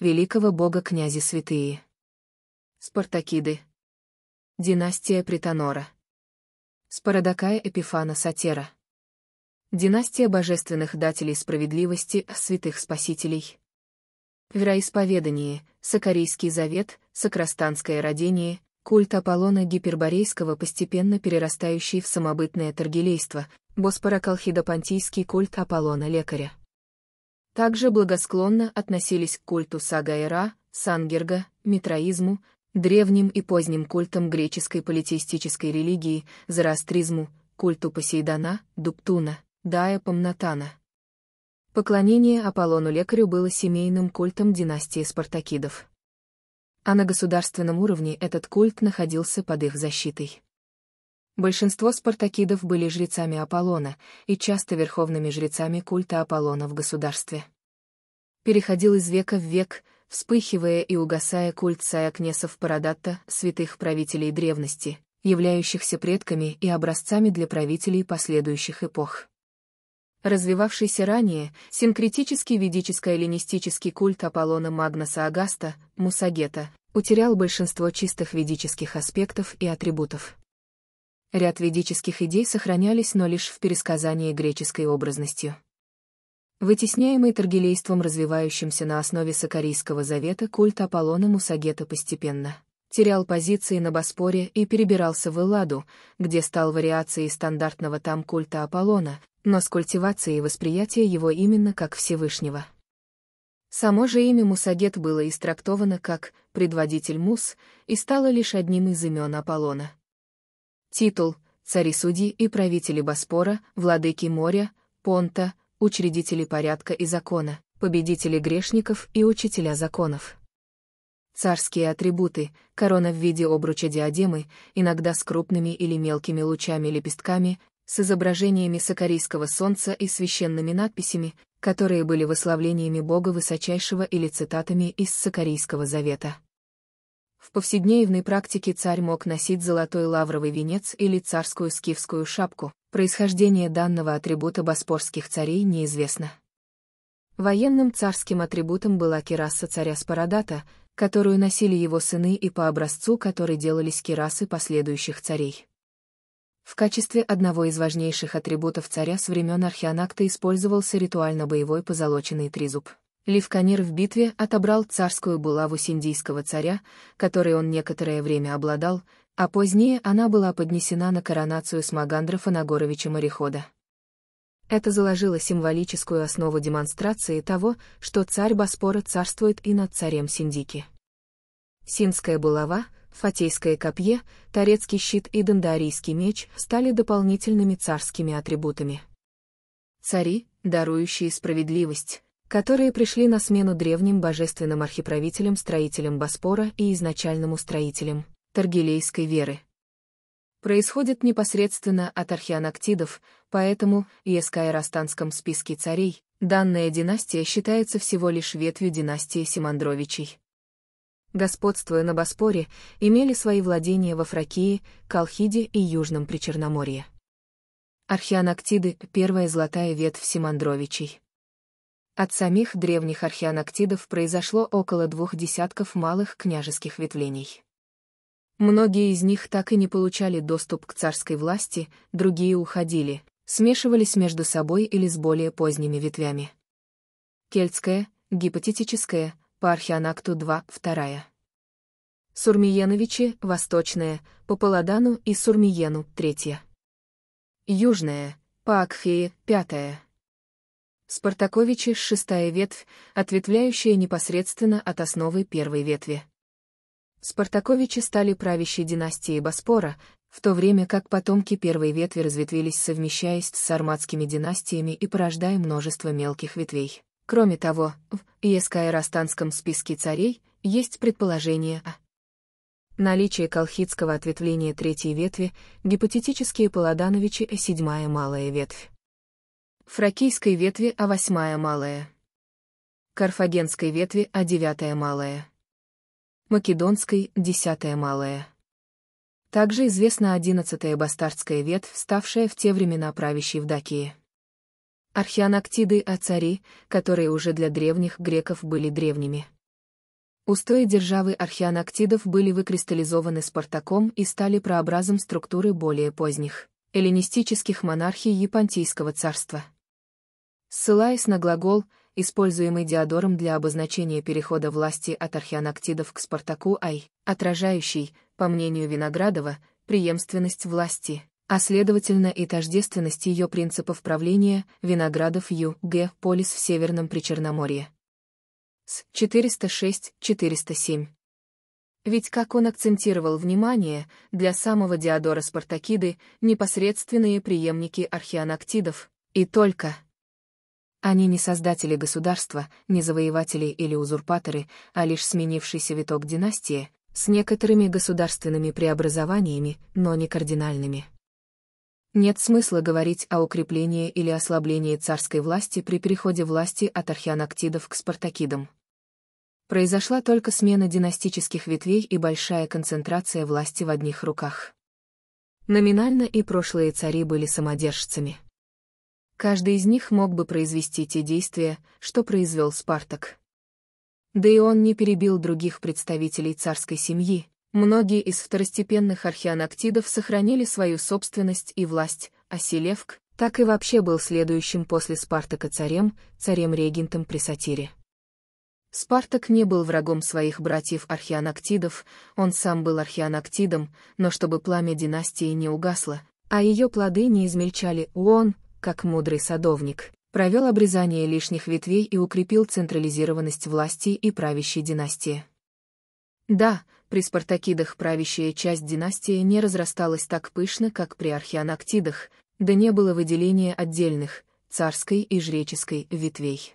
великого бога князи святые. Спартакиды. Династия Притонора. Спародокая Эпифана Сатера. Династия божественных дателей справедливости, святых спасителей. Вероисповедание, Сакарийский завет, Сакрастанское родение, культ Аполлона Гиперборейского постепенно перерастающий в самобытное торгилейство, Боспороколхидопонтийский культ Аполлона-лекаря также благосклонно относились к культу Сагаэра, Сангерга, митраизму, древним и поздним культам греческой политеистической религии, зороастризму, культу Посейдона, Дуптуна, Дая Помнатана. Поклонение Аполлону-лекарю было семейным культом династии Спартакидов. А на государственном уровне этот культ находился под их защитой. Большинство спартакидов были жрецами Аполлона и часто верховными жрецами культа Аполлона в государстве. Переходил из века в век, вспыхивая и угасая культ Саякнесов Парадатта, святых правителей древности, являющихся предками и образцами для правителей последующих эпох. Развивавшийся ранее синкретический ведический эллинистический культ Аполлона Магнаса Агаста, Мусагета, утерял большинство чистых ведических аспектов и атрибутов. Ряд ведических идей сохранялись, но лишь в пересказании греческой образностью. Вытесняемый торгилейством, развивающимся на основе Сакарийского завета, культ Аполлона Мусагета постепенно терял позиции на Боспоре и перебирался в Элладу, где стал вариацией стандартного там культа Аполлона, но с культивацией восприятия его именно как Всевышнего. Само же имя Мусагет было истрактовано как «предводитель Мус» и стало лишь одним из имен Аполлона. Титул «Цари-судьи и правители Боспора», «Владыки моря», «Понта», «Учредители порядка и закона», «Победители грешников» и «Учителя законов». Царские атрибуты — корона в виде обруча диадемы, иногда с крупными или мелкими лучами-лепестками, с изображениями сакарийского солнца и священными надписями, которые были восславлениями Бога Высочайшего или цитатами из Сакарийского завета. В повседневной практике царь мог носить золотой лавровый венец или царскую скифскую шапку, происхождение данного атрибута боспорских царей неизвестно. Военным царским атрибутом была кераса царя Спарадата, которую носили его сыны и по образцу которой делались керасы последующих царей. В качестве одного из важнейших атрибутов царя с времен Архианакта использовался ритуально-боевой позолоченный тризуб. Левканир в битве отобрал царскую булаву синдийского царя, которой он некоторое время обладал, а позднее она была поднесена на коронацию Смагандра Фанагоровича Морехода. Это заложило символическую основу демонстрации того, что царь Боспора царствует и над царем Синдики. Синская булава, фатейское копье, торецкий щит и дандарийский меч стали дополнительными царскими атрибутами. Цари, дарующие справедливость, которые пришли на смену древним божественным архиправителям-строителям Боспора и изначальному строителям Таргилейской веры. Происходит непосредственно от архианактидов, поэтому в Ескайрастанском списке царей данная династия считается всего лишь ветвью династии Симандровичей. Господствуя на Боспоре, имели свои владения во Фракии, Калхиде и Южном Причерноморье. Архианактиды – первая золотая ветвь Симандровичей. От самих древних археоноктидов произошло около двух десятков малых княжеских ветвлений. Многие из них так и не получали доступ к царской власти, другие уходили, смешивались между собой или с более поздними ветвями. Кельтская, гипотетическая, по археонакту 2, 2. Сурмиеновичи, восточная, по Паладану и Сурмиену, 3. Южная, по Акхее, 5. Спартаковичи – шестая ветвь, ответвляющая непосредственно от основы первой ветви. Спартаковичи стали правящей династией Боспора, в то время как потомки первой ветви разветвились, совмещаясь с сарматскими династиями и порождая множество мелких ветвей. Кроме того, в Ескайрастанском списке царей есть предположение о наличии колхидского ответвления третьей ветви, гипотетические Паладановичи, седьмая малая ветвь. Фракийской ветви а восьмая малая. Карфагенской ветви а девятая малая. Македонской десятая малая. Также известна одиннадцатая бастардская ветвь, ставшая в те времена правящей в Дакии. Археанактиды а цари, которые уже для древних греков были древними. Устои державы археанактидов были выкристаллизованы Спартаком и стали прообразом структуры более поздних эллинистических монархий Японтийского царства ссылаясь на глагол, используемый Диодором для обозначения перехода власти от архианактидов к Спартаку Ай, отражающий, по мнению Виноградова, преемственность власти, а следовательно и тождественность ее принципов правления Виноградов Ю. Г. Полис в Северном Причерноморье. С 406-407. Ведь, как он акцентировал внимание, для самого Диодора Спартакиды непосредственные преемники архианактидов, и только... Они не создатели государства, не завоеватели или узурпаторы, а лишь сменившийся виток династии, с некоторыми государственными преобразованиями, но не кардинальными. Нет смысла говорить о укреплении или ослаблении царской власти при переходе власти от архианоктидов к спартакидам. Произошла только смена династических ветвей и большая концентрация власти в одних руках. Номинально и прошлые цари были самодержцами. Каждый из них мог бы произвести те действия, что произвел Спартак. Да и он не перебил других представителей царской семьи, многие из второстепенных археаноктидов сохранили свою собственность и власть, а Селевк так и вообще был следующим после Спартака царем, царем-регентом при сатире. Спартак не был врагом своих братьев-археаноктидов, он сам был археаноктидом, но чтобы пламя династии не угасло, а ее плоды не измельчали, он, как мудрый садовник, провел обрезание лишних ветвей и укрепил централизированность власти и правящей династии. Да, при спартакидах правящая часть династии не разрасталась так пышно, как при археонактидах, да не было выделения отдельных, царской и жреческой, ветвей.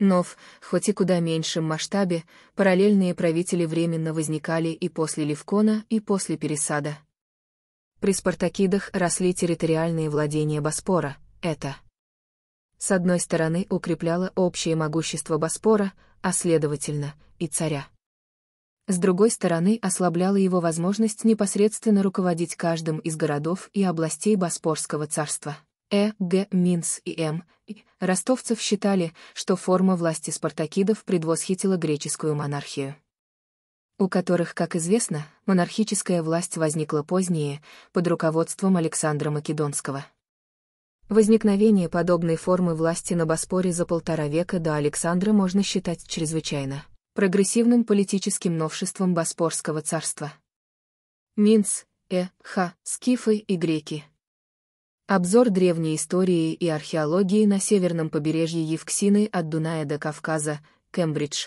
Нов, хоть и куда меньшем масштабе, параллельные правители временно возникали и после Левкона, и после Пересада, при Спартакидах росли территориальные владения Боспора, это с одной стороны укрепляло общее могущество Боспора, а следовательно, и царя. С другой стороны ослабляло его возможность непосредственно руководить каждым из городов и областей Боспорского царства. Э, Г, Минс и М. И ростовцев считали, что форма власти спартакидов предвосхитила греческую монархию у которых, как известно, монархическая власть возникла позднее, под руководством Александра Македонского. Возникновение подобной формы власти на Боспоре за полтора века до Александра можно считать чрезвычайно прогрессивным политическим новшеством Боспорского царства. Минц, Э, Х, Скифы и греки. Обзор древней истории и археологии на северном побережье Евксины от Дуная до Кавказа, Кембридж.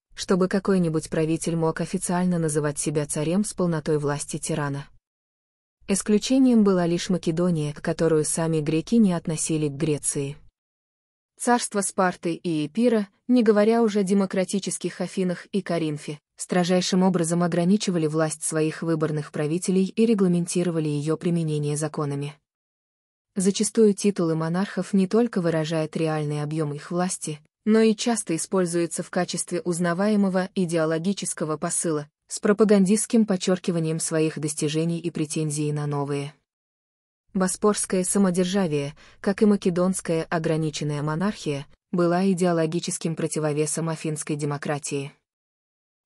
чтобы какой-нибудь правитель мог официально называть себя царем с полнотой власти тирана. Исключением была лишь Македония, которую сами греки не относили к Греции. Царство Спарты и Эпира, не говоря уже о демократических Афинах и Коринфе, строжайшим образом ограничивали власть своих выборных правителей и регламентировали ее применение законами. Зачастую титулы монархов не только выражают реальный объем их власти, но и часто используется в качестве узнаваемого идеологического посыла, с пропагандистским подчеркиванием своих достижений и претензий на новые. Боспорское самодержавие, как и македонская ограниченная монархия, была идеологическим противовесом афинской демократии.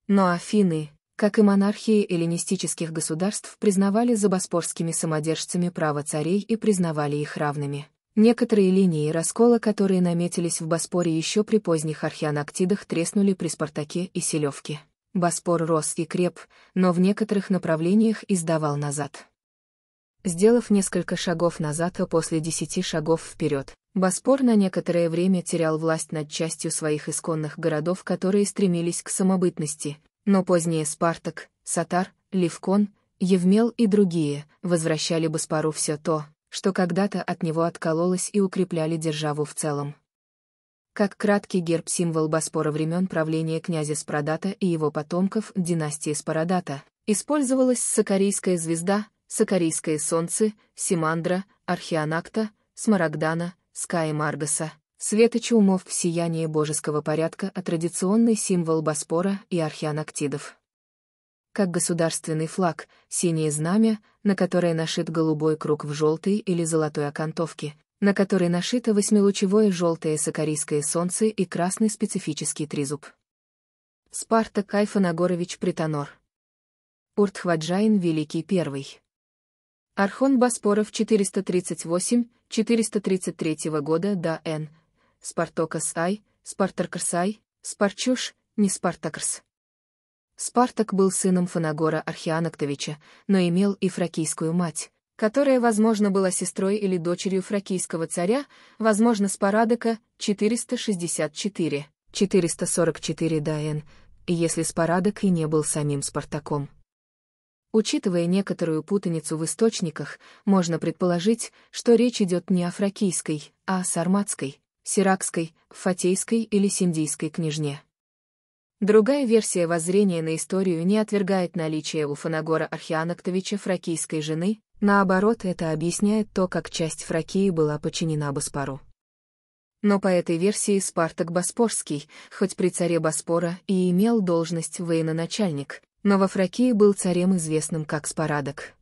Но Афины, как и монархии эллинистических государств, признавали за боспорскими самодержцами право царей и признавали их равными. Некоторые линии раскола, которые наметились в Боспоре еще при поздних археоноктидах, треснули при Спартаке и Селевке. Боспор рос и креп, но в некоторых направлениях издавал назад. Сделав несколько шагов назад, а после десяти шагов вперед, Боспор на некоторое время терял власть над частью своих исконных городов, которые стремились к самобытности, но позднее Спартак, Сатар, Левкон, Евмел и другие возвращали Боспору все то, что когда-то от него откололось и укрепляли державу в целом. Как краткий герб символ Боспора времен правления князя Спрадата и его потомков династии Спарадата, использовалась сакарийская звезда, сакарийское солнце, Симандра, Архианакта, Смарагдана, Скай Маргаса, светочи умов в сиянии божеского порядка, а традиционный символ Боспора и архианактидов как государственный флаг, синее знамя, на которое нашит голубой круг в желтой или золотой окантовке, на которой нашито восьмилучевое желтое сокарийское солнце и красный специфический тризуб. Спарта Айфан Агорович Притонор. Уртхваджайн Великий Первый. Архон Боспоров 438-433 года до Н. Спартокас Ай, Спартаркарс Ай, Спарчуш, не Спартакрс. Спартак был сыном Фанагора Архианоктовича, но имел и фракийскую мать, которая, возможно, была сестрой или дочерью фракийского царя, возможно, Спарадока 464, 444 Даэн, если Спарадок и не был самим Спартаком. Учитывая некоторую путаницу в источниках, можно предположить, что речь идет не о фракийской, а о сарматской, сиракской, фатейской или синдийской княжне. Другая версия воззрения на историю не отвергает наличие у Фанагора Архианоктовича фракийской жены, наоборот, это объясняет то, как часть Фракии была подчинена Боспору. Но по этой версии Спартак Боспорский, хоть при царе Боспора и имел должность военачальник, но во Фракии был царем известным как Спарадок.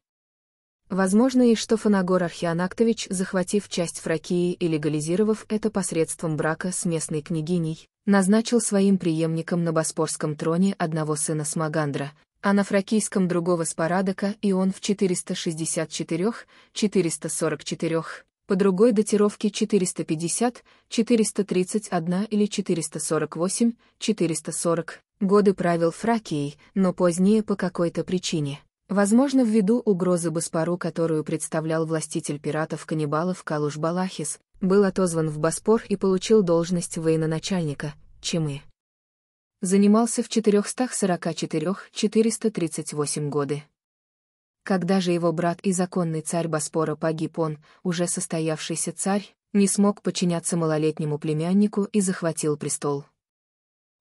Возможно и что Фанагор Архианактович, захватив часть Фракии и легализировав это посредством брака с местной княгиней, назначил своим преемником на боспорском троне одного сына Смагандра, а на фракийском другого Спарадока и он в 464-444, по другой датировке 450, 431 или 448, 440, годы правил Фракией, но позднее по какой-то причине Возможно, ввиду угрозы Боспору, которую представлял властитель пиратов-каннибалов Калуш Балахис, был отозван в Боспор и получил должность военачальника, чем и Занимался в 444-438 годы. Когда же его брат и законный царь Боспора погиб он, уже состоявшийся царь, не смог подчиняться малолетнему племяннику и захватил престол.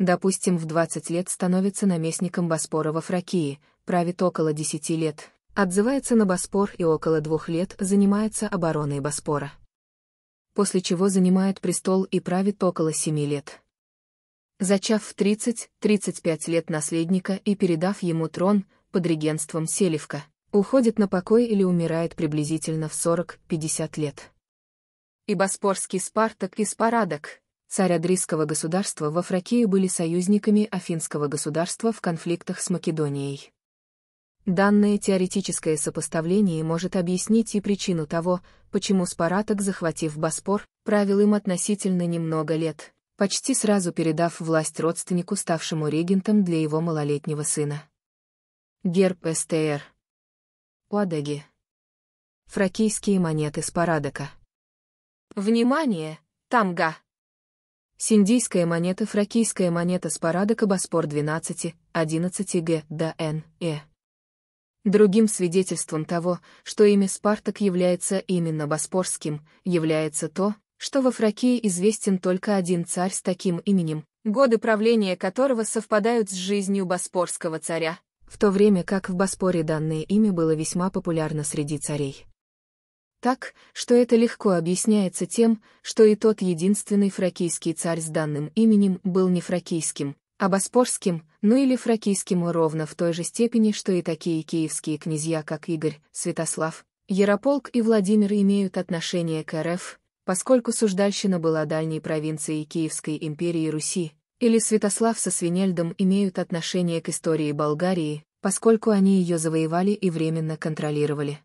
допустим, в 20 лет становится наместником Боспора во Фракии, правит около 10 лет, отзывается на Боспор и около двух лет занимается обороной Боспора. После чего занимает престол и правит около 7 лет. Зачав в 30-35 лет наследника и передав ему трон под регенством Селевка, уходит на покой или умирает приблизительно в 40-50 лет. И боспорский Спартак и Спарадок, Царь Адрийского государства во Фракии были союзниками Афинского государства в конфликтах с Македонией. Данное теоретическое сопоставление может объяснить и причину того, почему Спараток, захватив Боспор, правил им относительно немного лет, почти сразу передав власть родственнику, ставшему регентом для его малолетнего сына. Герб СТР. Уадеги. Фракийские монеты Спарадока. Внимание, тамга! Синдийская монета, фракийская монета с парада Кабаспор 12, 11 Г, Н Э. Другим свидетельством того, что имя Спартак является именно боспорским, является то, что во Фракии известен только один царь с таким именем, годы правления которого совпадают с жизнью боспорского царя, в то время как в Боспоре данное имя было весьма популярно среди царей. Так, что это легко объясняется тем, что и тот единственный фракийский царь с данным именем был не фракийским, а боспорским, ну или фракийским ровно в той же степени, что и такие киевские князья, как Игорь, Святослав, Ярополк и Владимир имеют отношение к РФ, поскольку Суждальщина была дальней провинцией Киевской империи Руси, или Святослав со Свинельдом имеют отношение к истории Болгарии, поскольку они ее завоевали и временно контролировали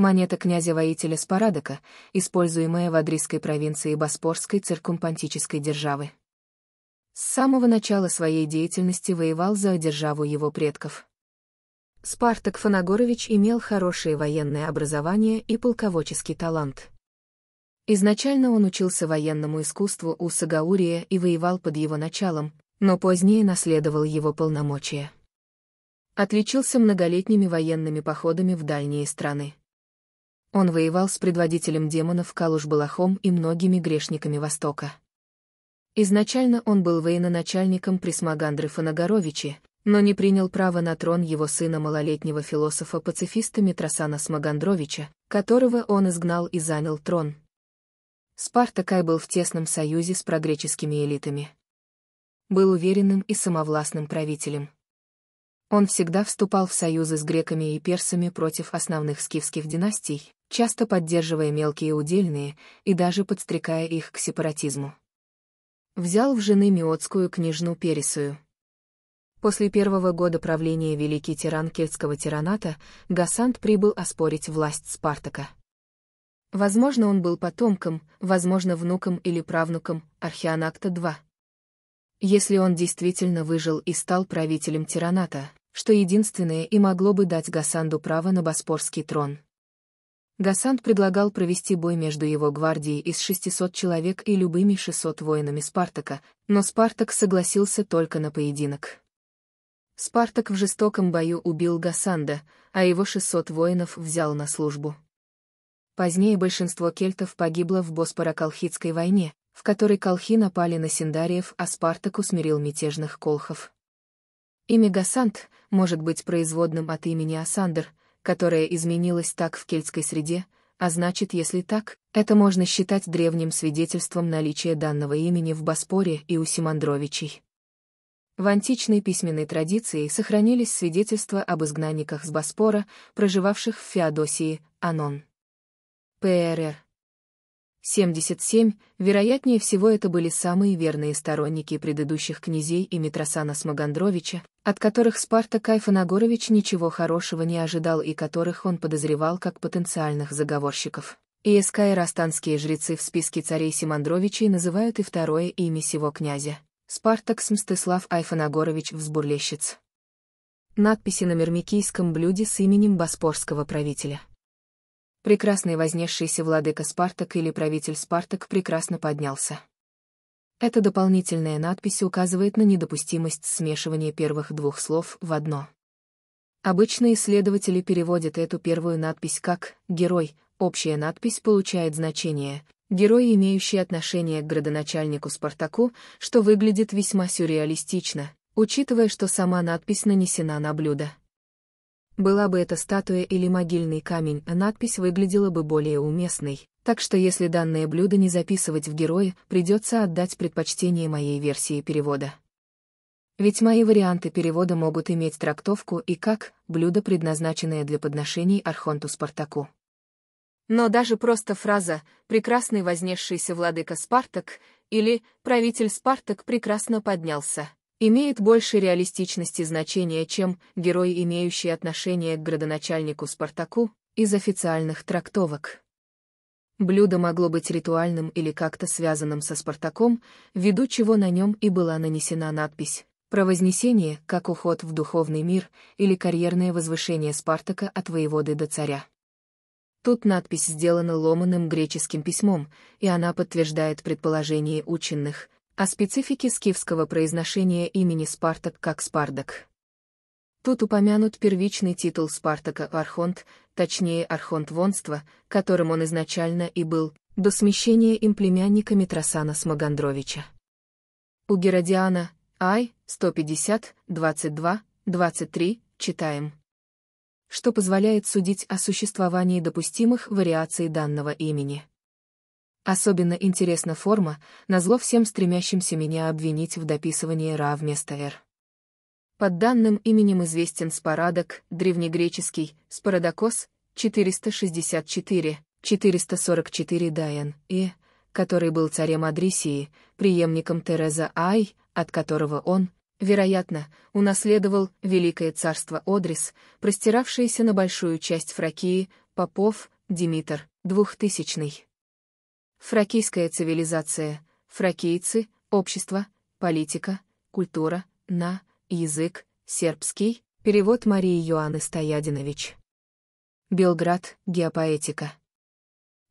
монета князя-воителя Спарадока, используемая в Адрийской провинции Боспорской циркумпантической державы. С самого начала своей деятельности воевал за державу его предков. Спартак Фанагорович имел хорошее военное образование и полководческий талант. Изначально он учился военному искусству у Сагаурия и воевал под его началом, но позднее наследовал его полномочия. Отличился многолетними военными походами в дальние страны. Он воевал с предводителем демонов Калуш-Балахом и многими грешниками Востока. Изначально он был военачальником Присмагандры Фанагоровичи, но не принял право на трон его сына малолетнего философа-пацифиста Митросана Смагандровича, которого он изгнал и занял трон. Спартакай был в тесном союзе с прогреческими элитами. Был уверенным и самовластным правителем. Он всегда вступал в союзы с греками и персами против основных скифских династий, часто поддерживая мелкие удельные и даже подстрекая их к сепаратизму. Взял в жены миотскую княжну Пересую. После первого года правления великий тиран кельтского тираната Гасант прибыл оспорить власть Спартака. Возможно, он был потомком, возможно, внуком или правнуком археонакта II. Если он действительно выжил и стал правителем тираната, что единственное и могло бы дать Гасанду право на боспорский трон. Гасант предлагал провести бой между его гвардией из 600 человек и любыми 600 воинами Спартака, но Спартак согласился только на поединок. Спартак в жестоком бою убил Гасанда, а его 600 воинов взял на службу. Позднее большинство кельтов погибло в Боспоро-Колхидской войне, в которой колхи напали на Синдариев, а Спартак усмирил мятежных колхов. Имя Гасант может быть производным от имени Асандр — которая изменилась так в кельтской среде, а значит, если так, это можно считать древним свидетельством наличия данного имени в Боспоре и у Симандровичей. В античной письменной традиции сохранились свидетельства об изгнанниках с Боспора, проживавших в Феодосии, Анон. ПРР 77, вероятнее всего это были самые верные сторонники предыдущих князей и Митросана Смогандровича, от которых Спарта Кайфанагорович ничего хорошего не ожидал и которых он подозревал как потенциальных заговорщиков. ИСК и растанские жрецы в списке царей Симандровичей называют и второе имя сего князя. Спартакс Мстислав Айфанагорович Взбурлещиц. Надписи на мирмикийском блюде с именем боспорского правителя прекрасный вознесшийся владыка Спартак или правитель Спартак прекрасно поднялся. Эта дополнительная надпись указывает на недопустимость смешивания первых двух слов в одно. Обычно исследователи переводят эту первую надпись как «герой», общая надпись получает значение «герой, имеющий отношение к градоначальнику Спартаку», что выглядит весьма сюрреалистично, учитывая, что сама надпись нанесена на блюдо, была бы это статуя или могильный камень, надпись выглядела бы более уместной. Так что если данное блюдо не записывать в герои, придется отдать предпочтение моей версии перевода. Ведь мои варианты перевода могут иметь трактовку и как «блюдо, предназначенное для подношений Архонту Спартаку». Но даже просто фраза «прекрасный вознесшийся владыка Спартак» или «правитель Спартак прекрасно поднялся» имеет больше реалистичности значения, чем герой, имеющий отношение к градоначальнику Спартаку, из официальных трактовок. Блюдо могло быть ритуальным или как-то связанным со Спартаком, ввиду чего на нем и была нанесена надпись про вознесение, как уход в духовный мир или карьерное возвышение Спартака от воеводы до царя. Тут надпись сделана ломаным греческим письмом, и она подтверждает предположение ученых, о специфике скифского произношения имени Спартак как Спардак. Тут упомянут первичный титул Спартака Архонт, точнее Архонт Вонства, которым он изначально и был, до смещения им племянника Митросана Смогандровича. У Геродиана, Ай, 150, 22, 23, читаем. Что позволяет судить о существовании допустимых вариаций данного имени. Особенно интересна форма, назло всем стремящимся меня обвинить в дописывании «ра» вместо «р». Под данным именем известен Спарадок, древнегреческий, Спарадокос 464, 444 Дайан, и, который был царем Адрисии, преемником Тереза Ай, от которого он, вероятно, унаследовал Великое царство Одрис, простиравшееся на большую часть Фракии, Попов, Димитр, двухтысячный. Фракийская цивилизация, фракийцы, общество, политика, культура, на, язык, сербский, перевод Марии Иоанны Стоядинович. Белград, геопоэтика.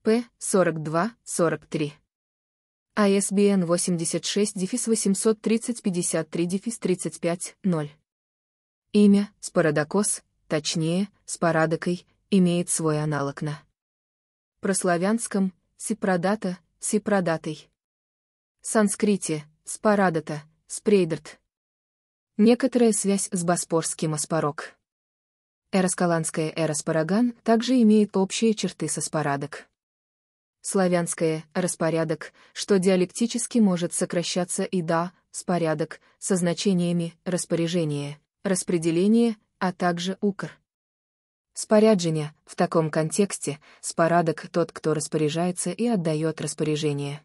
П. 42-43. ISBN 86-830-53-35-0. Имя, спородокос, точнее, спорадокой, имеет свой аналог на прославянском, сипрадата, сипрадатой. Санскрите, спарадата, спрейдерт. Некоторая связь с боспорским аспарок. Эроскаланская эраспараган также имеет общие черты со спарадок. Славянская «распорядок», что диалектически может сокращаться и «да», «спорядок», со значениями «распоряжение», «распределение», а также «укр». Спорядження, в таком контексте, спорадок тот, кто распоряжается и отдает распоряжение.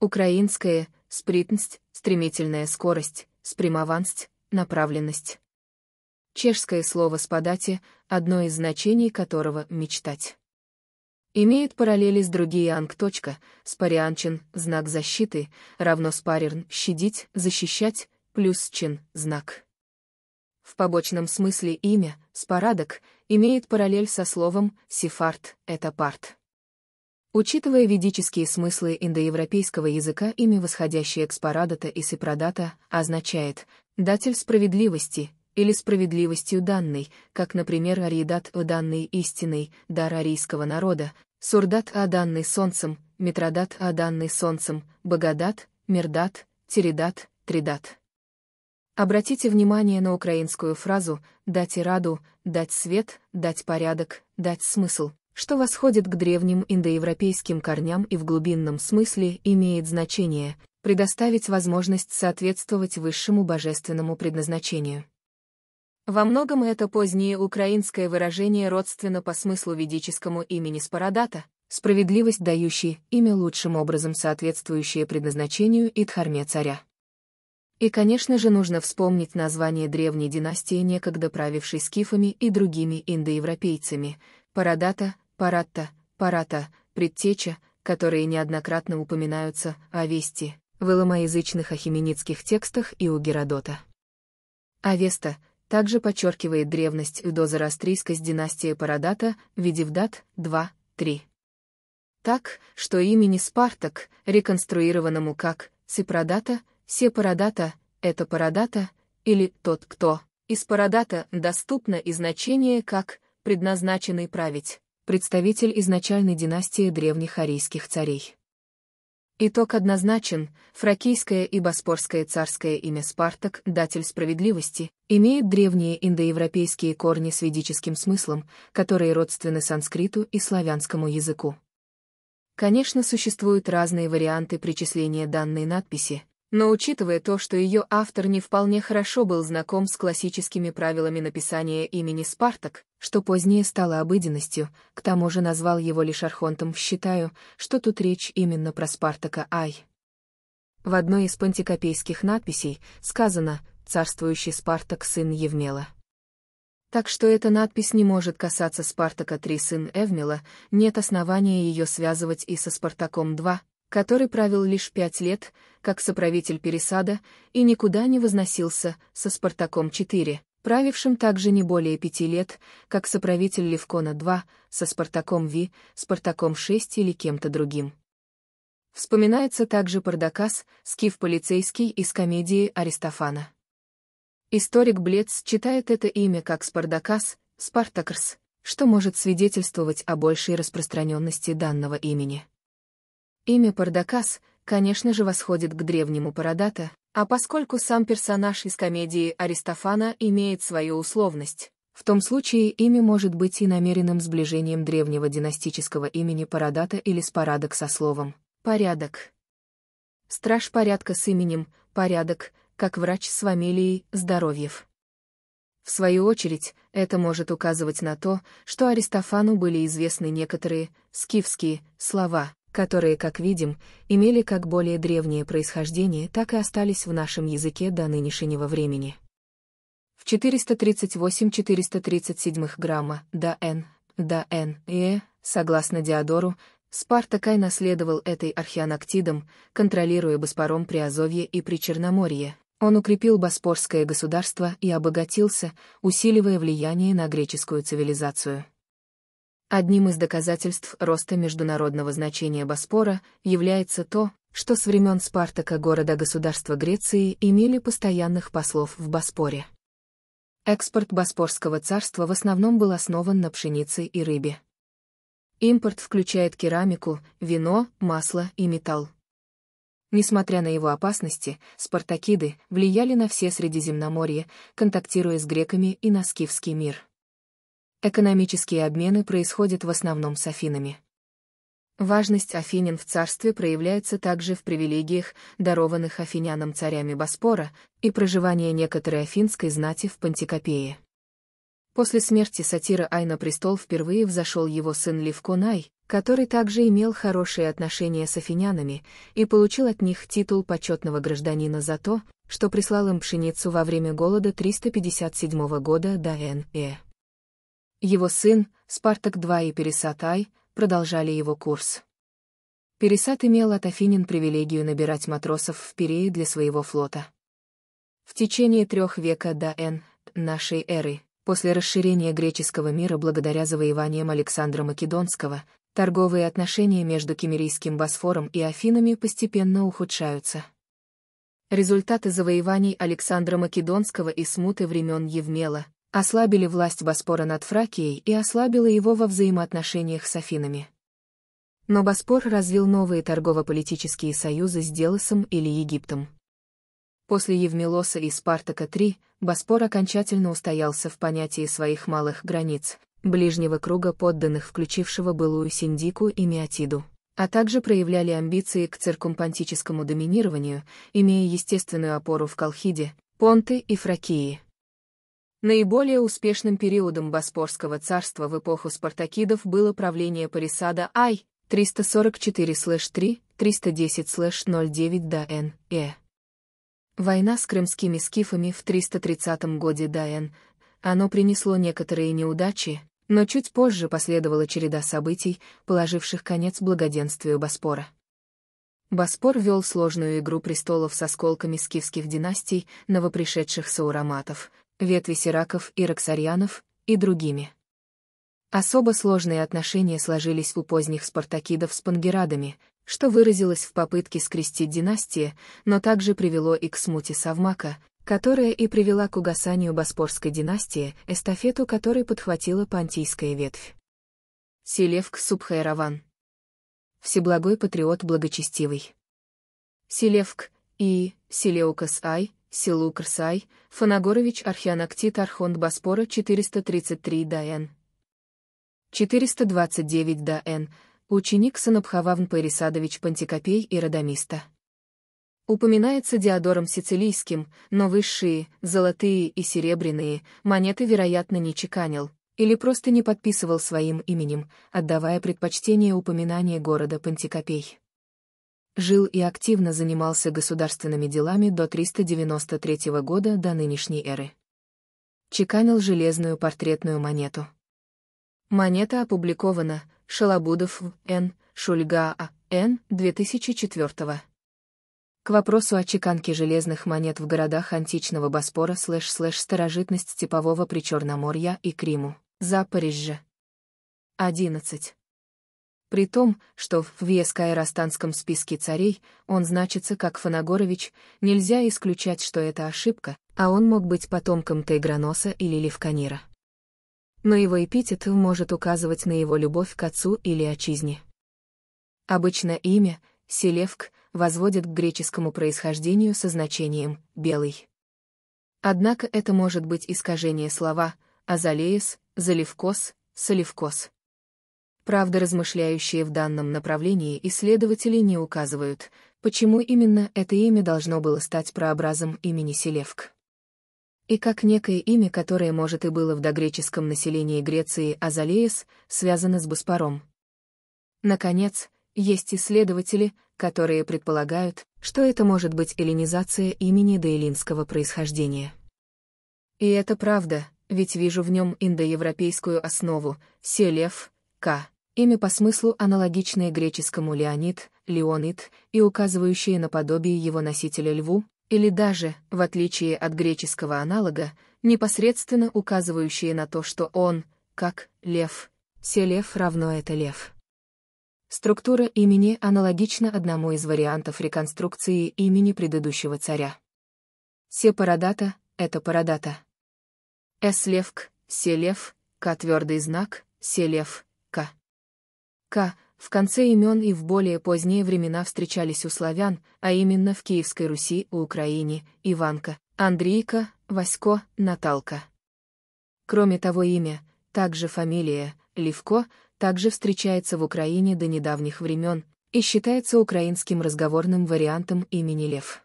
Украинское – спритность, стремительная скорость, спрямованность, направленность. Чешское слово «спадати», одно из значений которого «мечтать». Имеет параллели с другие анг. спарианчин, знак защиты, равно спарерн, щадить, защищать, плюс чин, знак. В побочном смысле имя, спорадок – имеет параллель со словом «сефард» — это «парт». Учитывая ведические смыслы индоевропейского языка, имя восходящее к спарадата и сепрадата означает «датель справедливости» или «справедливостью данной», как, например, ариедат в данной истиной, дар арийского народа, сурдат о данной солнцем, метродат о данной солнцем, богадат, мердат, тередат, тридат. Обратите внимание на украинскую фразу «дать раду», «дать свет», «дать порядок», «дать смысл», что восходит к древним индоевропейским корням и в глубинном смысле имеет значение «предоставить возможность соответствовать высшему божественному предназначению». Во многом это позднее украинское выражение родственно по смыслу ведическому имени Спарадата, справедливость дающий имя лучшим образом соответствующее предназначению и дхарме царя. И, конечно же, нужно вспомнить название древней династии, некогда правившей скифами и другими индоевропейцами, Парадата, Паратта, Парата, Предтеча, которые неоднократно упоминаются о Вести, в ломоязычных ахименидских текстах и у Геродота. Авеста также подчеркивает древность и дозорастрийскость династии Парадата, в Видивдат 2, 3. Так, что имени Спартак, реконструированному как Сипрадата, все парадата — это парадата, или «тот, кто». Из парадата доступно и значение как «предназначенный править», представитель изначальной династии древних арийских царей. Итог однозначен, фракийское и боспорское царское имя Спартак, датель справедливости, имеет древние индоевропейские корни с ведическим смыслом, которые родственны санскриту и славянскому языку. Конечно, существуют разные варианты причисления данной надписи, но учитывая то, что ее автор не вполне хорошо был знаком с классическими правилами написания имени Спартак, что позднее стало обыденностью, к тому же назвал его лишь Архонтом, считаю, что тут речь именно про Спартака Ай. В одной из пантикопейских надписей сказано «Царствующий Спартак, сын Евмела». Так что эта надпись не может касаться Спартака 3 сын Эвмела, нет основания ее связывать и со Спартаком 2, который правил лишь пять лет, как соправитель Пересада, и никуда не возносился, со Спартаком-4, правившим также не более пяти лет, как соправитель Левкона-2, со Спартаком-Ви, Спартаком-6 или кем-то другим. Вспоминается также Пардакас, скиф-полицейский из комедии Аристофана. Историк Блец читает это имя как Спардакас, Спартакрс, что может свидетельствовать о большей распространенности данного имени. Имя Пардакас, конечно же, восходит к древнему Парадата, а поскольку сам персонаж из комедии Аристофана имеет свою условность, в том случае имя может быть и намеренным сближением древнего династического имени Парадата или с Спарадок со словом «порядок». Страж порядка с именем «порядок», как врач с фамилией «здоровьев». В свою очередь, это может указывать на то, что Аристофану были известны некоторые скифские слова, которые, как видим, имели как более древнее происхождение, так и остались в нашем языке до нынешнего времени. В 438-437 грамма до Н, до Н, Е, согласно Диодору, Спартакай наследовал этой археанактидом, контролируя Боспором при Азовье и при Черноморье. Он укрепил боспорское государство и обогатился, усиливая влияние на греческую цивилизацию. Одним из доказательств роста международного значения Боспора является то, что с времен Спартака города-государства Греции имели постоянных послов в Боспоре. Экспорт Боспорского царства в основном был основан на пшенице и рыбе. Импорт включает керамику, вино, масло и металл. Несмотря на его опасности, спартакиды влияли на все Средиземноморье, контактируя с греками и на скифский мир. Экономические обмены происходят в основном с Афинами. Важность Афинин в царстве проявляется также в привилегиях, дарованных афинянам царями Боспора, и проживании некоторой афинской знати в Пантикопее. После смерти сатира Ай на престол впервые взошел его сын Левкунай, который также имел хорошие отношения с афинянами и получил от них титул почетного гражданина за то, что прислал им пшеницу во время голода 357 года до Н.Э. Его сын, Спартак-2 и Пересатай, продолжали его курс. Пересат имел от Афинин привилегию набирать матросов в Пирее для своего флота. В течение трех века до Н. нашей эры, после расширения греческого мира благодаря завоеваниям Александра Македонского, торговые отношения между Кемерийским Босфором и Афинами постепенно ухудшаются. Результаты завоеваний Александра Македонского и смуты времен Евмела, ослабили власть Боспора над Фракией и ослабило его во взаимоотношениях с Афинами. Но Боспор развил новые торгово-политические союзы с Делосом или Египтом. После Евмилоса и спартака III Боспор окончательно устоялся в понятии своих малых границ, ближнего круга подданных, включившего былую Синдику и Миотиду, а также проявляли амбиции к циркумпантическому доминированию, имея естественную опору в Колхиде, Понты и Фракии. Наиболее успешным периодом Боспорского царства в эпоху спартакидов было правление Парисада Ай 344-3, 310-09 до н.э. Война с крымскими скифами в 330 годе до Н. Оно принесло некоторые неудачи, но чуть позже последовала череда событий, положивших конец благоденствию Боспора. Боспор вел сложную игру престолов с осколками скифских династий, новопришедших сауроматов, ветви Сираков и Роксарьянов и другими. Особо сложные отношения сложились у поздних спартакидов с пангерадами, что выразилось в попытке скрестить династии, но также привело и к смуте Савмака, которая и привела к угасанию Боспорской династии, эстафету которой подхватила Пантийская ветвь. Селевк Субхайраван. Всеблагой патриот благочестивый. Селевк и Селеукас Ай, селу Крсай, Фанагорович Архианактит Архонт Боспора 433 ДН. 429 ДН, ученик Санабхававн Парисадович Пантикопей и Родомиста. Упоминается Диодором Сицилийским, но высшие, золотые и серебряные, монеты, вероятно, не чеканил, или просто не подписывал своим именем, отдавая предпочтение упоминания города Пантикопей. Жил и активно занимался государственными делами до 393 года до нынешней эры. Чеканил железную портретную монету. Монета опубликована Шалабудов Н. Шульга А. Н. 2004 к вопросу о чеканке железных монет в городах античного Боспора слэш-слэш старожитность типового Причерноморья и Криму, Запорожье. 11. При том, что в Вескайрастанском списке царей он значится как Фанагорович, нельзя исключать, что это ошибка, а он мог быть потомком Тейграноса или Левканира. Но его эпитет может указывать на его любовь к отцу или отчизне. Обычно имя, Селевк, возводит к греческому происхождению со значением «белый». Однако это может быть искажение слова «азалеес», «заливкос», «саливкос». Правда, размышляющие в данном направлении исследователи не указывают, почему именно это имя должно было стать прообразом имени Селевк. И как некое имя, которое, может, и было в догреческом населении Греции Азалеес, связано с Боспором. Наконец, есть исследователи, которые предполагают, что это может быть эллинизация имени доэлинского происхождения. И это правда, ведь вижу в нем индоевропейскую основу, селев, к. Имя по смыслу аналогичное греческому Леонид, Леонид, и указывающее на подобие его носителя льву, или даже, в отличие от греческого аналога, непосредственно указывающее на то, что он, как лев, селев равно это лев. Структура имени аналогична одному из вариантов реконструкции имени предыдущего царя. Се-Парадата, это парадата. Эслевк, селев, ка твердый знак, селев, к в конце имен и в более поздние времена встречались у славян, а именно в Киевской Руси, у Украине, Иванка, Андрейка, Васько, Наталка. Кроме того имя, также фамилия, Левко, также встречается в Украине до недавних времен и считается украинским разговорным вариантом имени Лев.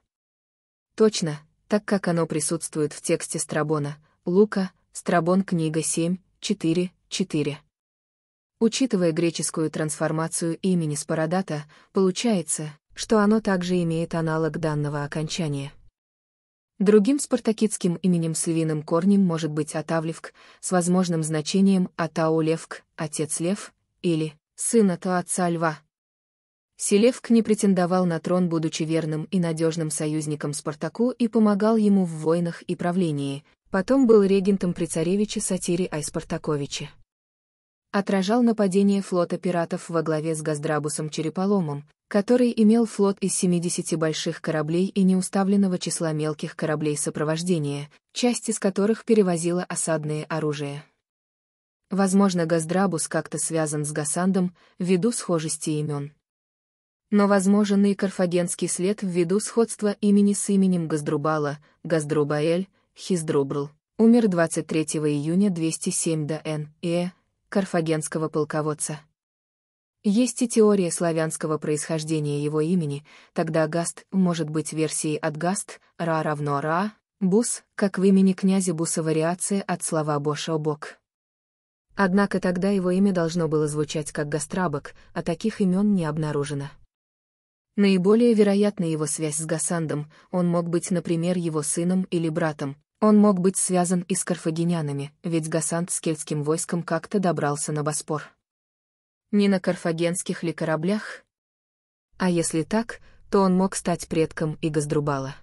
Точно, так как оно присутствует в тексте Страбона, Лука, Страбон книга 7, 4, 4. Учитывая греческую трансформацию имени Спарадата, получается, что оно также имеет аналог данного окончания. Другим спартакидским именем с львиным корнем может быть Атавлевк, с возможным значением Атаулевк, отец лев, или сын Ата отца льва. Селевк не претендовал на трон, будучи верным и надежным союзником Спартаку и помогал ему в войнах и правлении, потом был регентом при царевиче Сатире Айспартаковиче отражал нападение флота пиратов во главе с Газдрабусом Череполомом, который имел флот из 70 больших кораблей и неуставленного числа мелких кораблей сопровождения, часть из которых перевозила осадное оружие. Возможно, Газдрабус как-то связан с Гасандом ввиду схожести имен. Но возможный карфагенский след ввиду сходства имени с именем Газдрубала, Газдрубаэль, Хиздрубрл. Умер 23 июня 207 до Н. Э карфагенского полководца. Есть и теория славянского происхождения его имени, тогда Гаст может быть версией от Гаст, Ра равно Ра, Бус, как в имени князя Буса вариация от слова Бошо Бог. Однако тогда его имя должно было звучать как Гастрабок, а таких имен не обнаружено. Наиболее вероятна его связь с Гасандом, он мог быть, например, его сыном или братом, он мог быть связан и с карфагенянами, ведь Гасант с кельтским войском как-то добрался на Боспор. Не на карфагенских ли кораблях? А если так, то он мог стать предком и Газдрубала.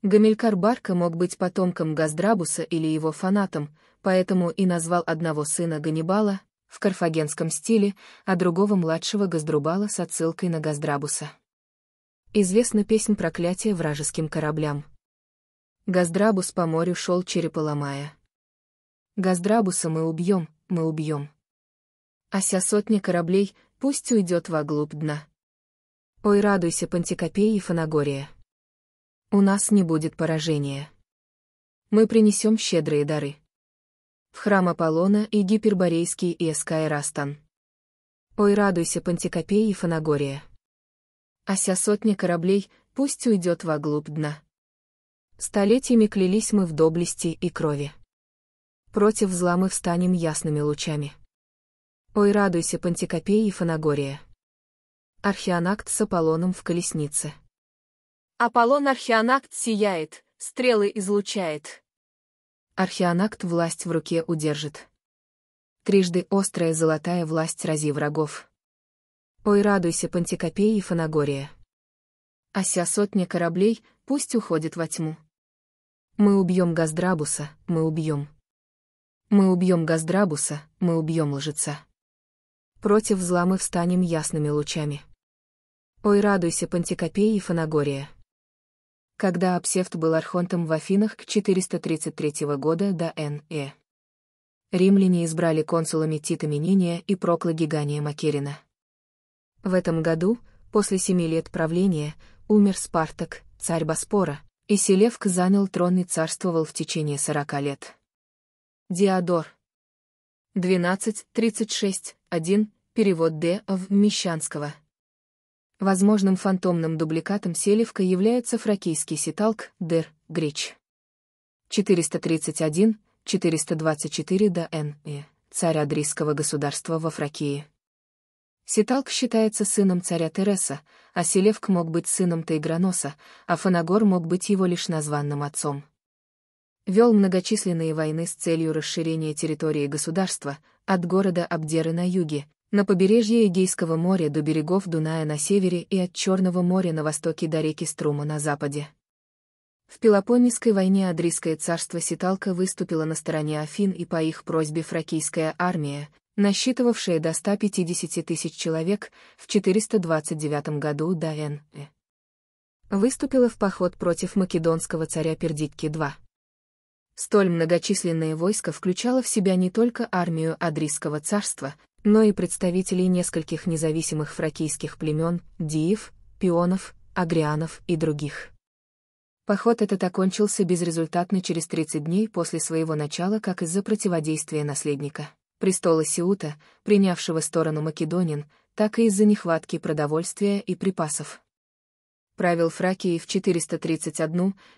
Гамилькар Барка мог быть потомком Газдрабуса или его фанатом, поэтому и назвал одного сына Ганнибала, в карфагенском стиле, а другого младшего Газдрубала с отсылкой на Газдрабуса. Известна песнь проклятия вражеским кораблям, Газдрабус по морю шел черепа ломая. Газдрабуса мы убьем, мы убьем. Ася сотня кораблей, пусть уйдет во глубь дна. Ой, радуйся, Пантикопей и Фанагория. У нас не будет поражения. Мы принесем щедрые дары. В храм Аполлона и Гиперборейский и Эскайрастан. Ой, радуйся, Пантикопей и Фанагория. Ася сотня кораблей, пусть уйдет во глубь дна. Столетиями клялись мы в доблести и крови. Против зла мы встанем ясными лучами. Ой, радуйся, Пантикопей и Фанагория. Археонакт с Аполлоном в колеснице. Аполлон-археонакт сияет, стрелы излучает. Археонакт власть в руке удержит. Трижды острая золотая власть рази врагов. Ой, радуйся, Пантикопей и Фанагория. Ося сотня кораблей, пусть уходит во тьму. Мы убьем Газдрабуса, мы убьем. Мы убьем Газдрабуса, мы убьем лжеца. Против зла мы встанем ясными лучами. Ой, радуйся, Пантикопея и Фанагория. Когда Апсефт был архонтом в Афинах к 433 года до Н.Э. Римляне избрали консулами Тита Минения и Прокла Гигания Макерина. В этом году, после семи лет правления, умер Спартак, царь Боспора, и Селевк занял трон и царствовал в течение сорока лет. Диодор. 12.36.1. Перевод Д. в Мещанского. Возможным фантомным дубликатом Селевка является фракийский ситалк Дер Греч. 431, 424 до Н. Э. Царь Адрийского государства во Фракии. Ситалк считается сыном царя Тереса, а Селевк мог быть сыном Тайграноса, а Фанагор мог быть его лишь названным отцом. Вел многочисленные войны с целью расширения территории государства, от города Абдеры на юге, на побережье Эгейского моря до берегов Дуная на севере и от Черного моря на востоке до реки Струма на западе. В Пелопоннисской войне Адрийское царство Ситалка выступило на стороне Афин и по их просьбе фракийская армия, насчитывавшее до 150 тысяч человек в 429 году до Н.Э. Выступила в поход против македонского царя пердитки II. Столь многочисленное войско включало в себя не только армию Адрийского царства, но и представителей нескольких независимых фракийских племен, диев, пионов, агрианов и других. Поход этот окончился безрезультатно через 30 дней после своего начала как из-за противодействия наследника престола Сиута, принявшего сторону македонин, так и из-за нехватки продовольствия и припасов. Правил Фракией в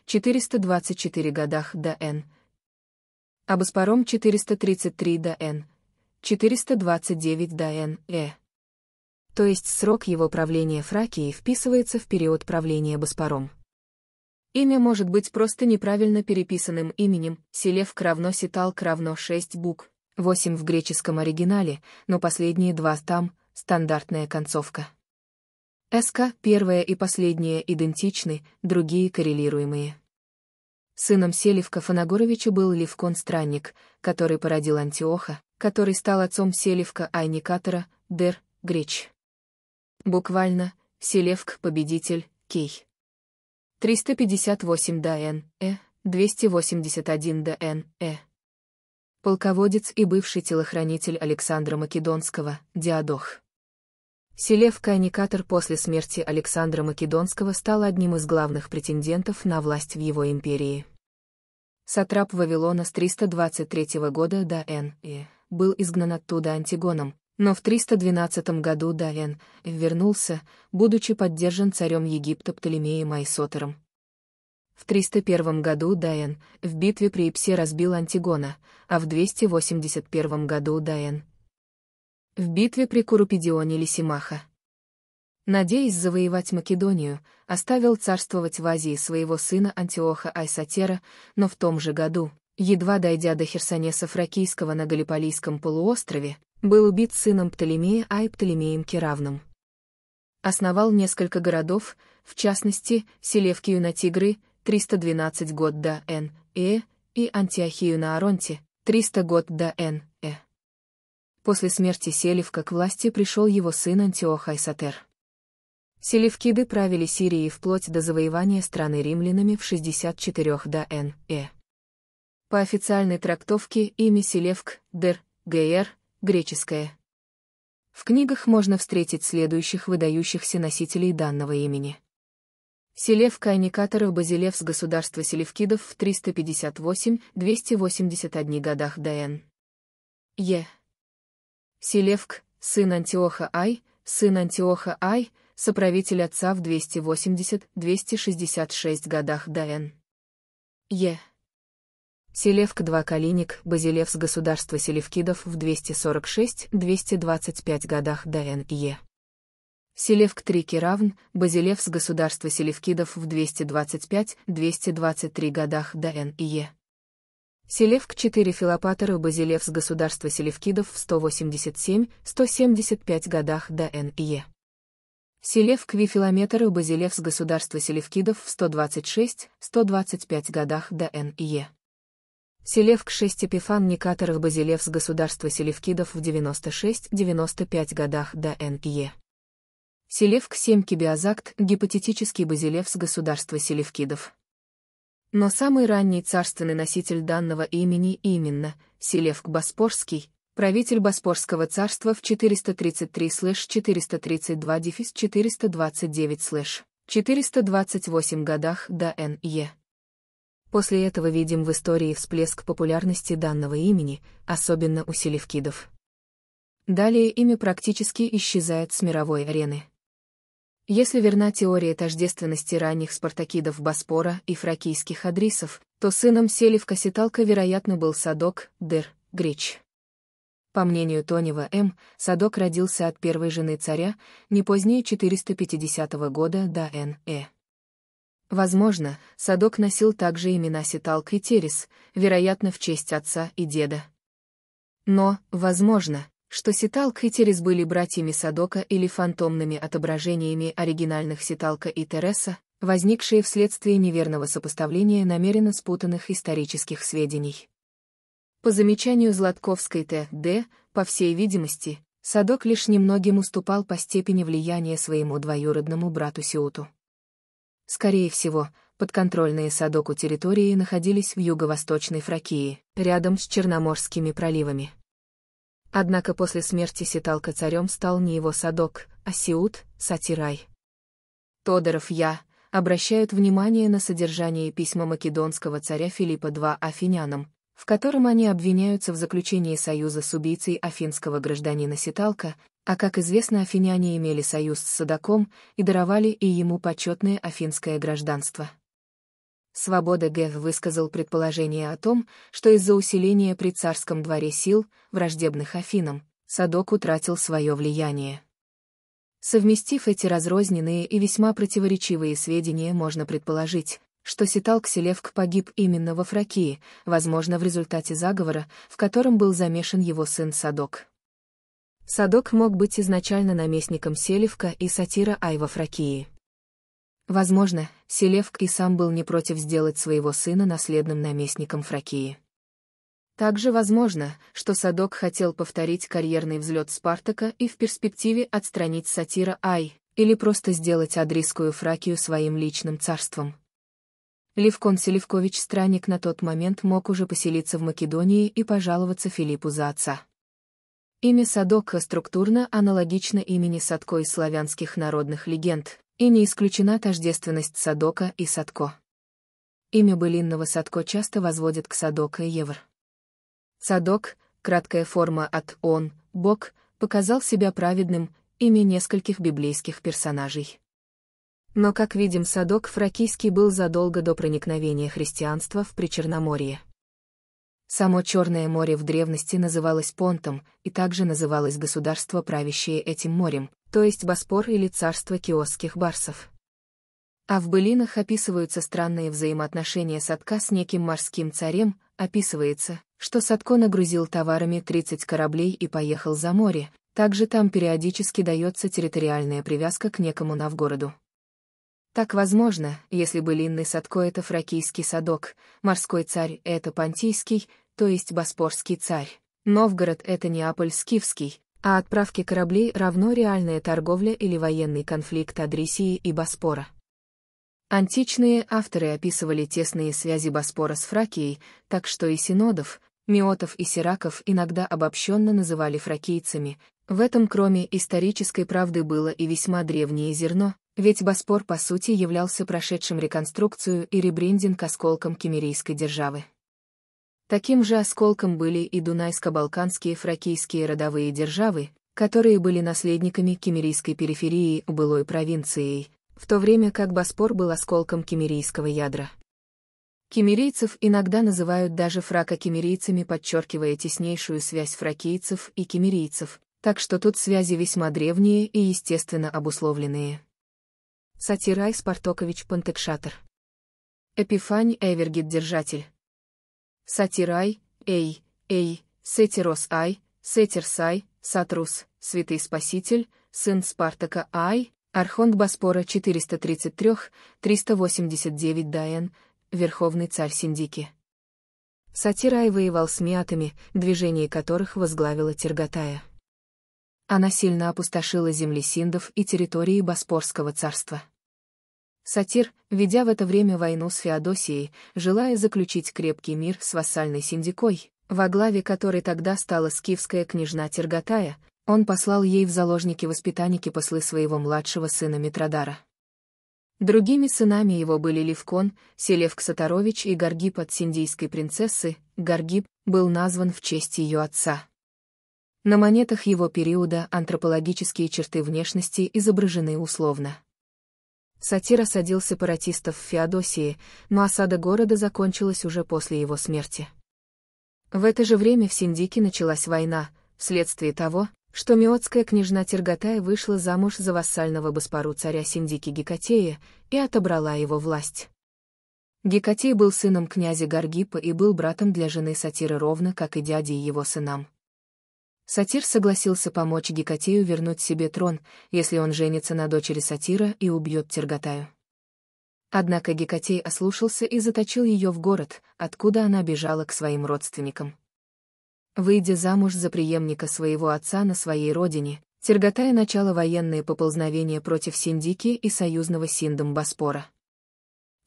431-424 годах до Н. Абаспаром 433 до Н. 429 до Н. Э. То есть срок его правления Фракии вписывается в период правления Баспаром. Имя может быть просто неправильно переписанным именем, Селев кравно Ситал равно 6 букв, Восемь в греческом оригинале, но последние два там — стандартная концовка. СК первая и последняя идентичны, другие коррелируемые. Сыном Селевка Фанагоровича был Левкон-странник, который породил Антиоха, который стал отцом Селевка Айникатора, Дер, Греч. Буквально, Селевк – победитель, Кей. 358 до Н, Э, 281 до Н, Э полководец и бывший телохранитель Александра Македонского, Диадох. Селевка-аникатор после смерти Александра Македонского стал одним из главных претендентов на власть в его империи. Сатрап Вавилона с 323 года до Н.И. был изгнан оттуда Антигоном, но в 312 году до Давен вернулся, будучи поддержан царем Египта Птолемеем Айсотером, в 301 году Дайен в битве при Ипсе разбил Антигона, а в 281 году Дайен в битве при Курупедионе Лисимаха. Надеясь завоевать Македонию, оставил царствовать в Азии своего сына Антиоха Айсатера, но в том же году, едва дойдя до Херсонеса Фракийского на Галиполийском полуострове, был убит сыном Птолемея Ай Птолемеем Керавным. Основал несколько городов, в частности, Селевкию на Тигры, 312 год до Н. Э. и Антиохию на Аронте, 300 год до Н. Э. После смерти Селевка к власти пришел его сын Антиох Айсатер. Селевкиды правили Сирией вплоть до завоевания страны римлянами в 64 до Н. Э. По официальной трактовке имя Селевк, Дер, Гр, греческое. В книгах можно встретить следующих выдающихся носителей данного имени. Селевка Аникаторов Базилевс государства Селевкидов в 358-281 годах ДН. Е. Селевк, сын Антиоха Ай, сын Антиоха Ай, соправитель отца в 280-266 годах ДН. Е. Селевк 2 Калиник, Базилевс государства Селевкидов в 246-225 годах ДН. Е. Селевк Трики равн, Базилевс государства селевкидов в 225-223 годах до Н Селевк 4 Филопаторы Базилевс государства селевкидов в 187-175 годах до Н Селевк Ви Филометры Базилевс государства селевкидов в 126-125 годах до Н Селевк 6 Эпифан Никаторов Базилевс государства селевкидов в 96-95 годах до Н Селевк-7 Кибиазакт – гипотетический базилевс государства селевкидов. Но самый ранний царственный носитель данного имени именно Селевк Боспорский, правитель Боспорского царства в 433-432-429-428 годах до Н.Е. После этого видим в истории всплеск популярности данного имени, особенно у селевкидов. Далее имя практически исчезает с мировой арены. Если верна теория тождественности ранних спартакидов Боспора и фракийских адрисов, то сыном Селивка Ситалка, вероятно, был Садок, Дер, Грич. По мнению Тонева М., Садок родился от первой жены царя не позднее 450 года до Н.Э. Возможно, Садок носил также имена Ситалк и Терес, вероятно, в честь отца и деда. Но, возможно, что Ситалк и Терес были братьями Садока или фантомными отображениями оригинальных Ситалка и Тереса, возникшие вследствие неверного сопоставления намеренно спутанных исторических сведений. По замечанию Златковской Т.Д., по всей видимости, Садок лишь немногим уступал по степени влияния своему двоюродному брату Сиуту. Скорее всего, подконтрольные Садоку территории находились в юго-восточной Фракии, рядом с Черноморскими проливами. Однако после смерти Ситалка царем стал не его Садок, а Сиут, Сатирай. Тодоров Я обращают внимание на содержание письма македонского царя Филиппа II афинянам, в котором они обвиняются в заключении союза с убийцей афинского гражданина Ситалка, а как известно, афиняне имели союз с Садаком и даровали и ему почетное афинское гражданство. Свобода Г. высказал предположение о том, что из-за усиления при царском дворе сил, враждебных Афинам, Садок утратил свое влияние. Совместив эти разрозненные и весьма противоречивые сведения, можно предположить, что Ситалкселевк погиб именно во Фракии, возможно, в результате заговора, в котором был замешан его сын Садок. Садок мог быть изначально наместником Селевка и сатира Айва Фракии. Возможно, Селевк и сам был не против сделать своего сына наследным наместником Фракии. Также возможно, что Садок хотел повторить карьерный взлет Спартака и в перспективе отстранить сатира Ай, или просто сделать Адрийскую Фракию своим личным царством. Левкон Селевкович Странник на тот момент мог уже поселиться в Македонии и пожаловаться Филиппу за отца. Имя Садока структурно аналогично имени Садко из славянских народных легенд, и не исключена тождественность Садока и Садко. Имя былинного Садко часто возводят к Садока и Евр. Садок, краткая форма от «он», «бог», показал себя праведным, имя нескольких библейских персонажей. Но, как видим, Садок фракийский был задолго до проникновения христианства в Причерноморье. Само Черное море в древности называлось Понтом, и также называлось государство, правящее этим морем, то есть Боспор или царство киосских барсов. А в былинах описываются странные взаимоотношения Садка с неким морским царем, описывается, что Садко нагрузил товарами 30 кораблей и поехал за море, также там периодически дается территориальная привязка к некому Новгороду. Так возможно, если былинный Садко — это фракийский Садок, морской царь — это понтийский, то есть боспорский царь, Новгород — это неаполь скифский, а отправки кораблей равно реальная торговля или военный конфликт Адрисии и Боспора. Античные авторы описывали тесные связи Боспора с Фракией, так что и синодов, миотов и сираков иногда обобщенно называли фракийцами, в этом кроме исторической правды было и весьма древнее зерно, ведь Боспор по сути являлся прошедшим реконструкцию и ребрендинг осколком кемерийской державы. Таким же осколком были и дунайско-балканские фракийские родовые державы, которые были наследниками кемерийской периферии былой провинции, в то время как Боспор был осколком кемерийского ядра. Кемерийцев иногда называют даже фракокемерийцами, подчеркивая теснейшую связь фракийцев и кемерийцев, так что тут связи весьма древние и, естественно, обусловленные. Сатирай Спартокович Пантекшатор Эпифань Эвергит Держатель Сатирай, Эй, Эй, Сетирос Ай, Сетирсай, Сатрус, Святый Спаситель, сын Спартака Ай, Архонт Боспора 433-389 Дайен, Верховный царь Синдики. Сатирай воевал с миатами, движение которых возглавила Тергатая. Она сильно опустошила земли синдов и территории Боспорского царства. Сатир, ведя в это время войну с Феодосией, желая заключить крепкий мир с вассальной Синдикой, во главе которой тогда стала скифская княжна Тергатая, он послал ей в заложники воспитанники послы своего младшего сына Митродара. Другими сынами его были Левкон, Селев Ксатарович и Гаргиб от синдийской принцессы, Гаргиб был назван в честь ее отца. На монетах его периода антропологические черты внешности изображены условно. Сатир осадил сепаратистов в Феодосии, но осада города закончилась уже после его смерти. В это же время в Синдике началась война, вследствие того, что миотская княжна Тергатая вышла замуж за вассального боспору царя Синдики Гекатея и отобрала его власть. Гекатей был сыном князя Гаргипа и был братом для жены Сатиры ровно, как и дяди его сынам. Сатир согласился помочь Гекатею вернуть себе трон, если он женится на дочери Сатира и убьет Терготаю. Однако Гекатей ослушался и заточил ее в город, откуда она бежала к своим родственникам. Выйдя замуж за преемника своего отца на своей родине, Терготая начала военные поползновения против Синдики и союзного Синдом Боспора.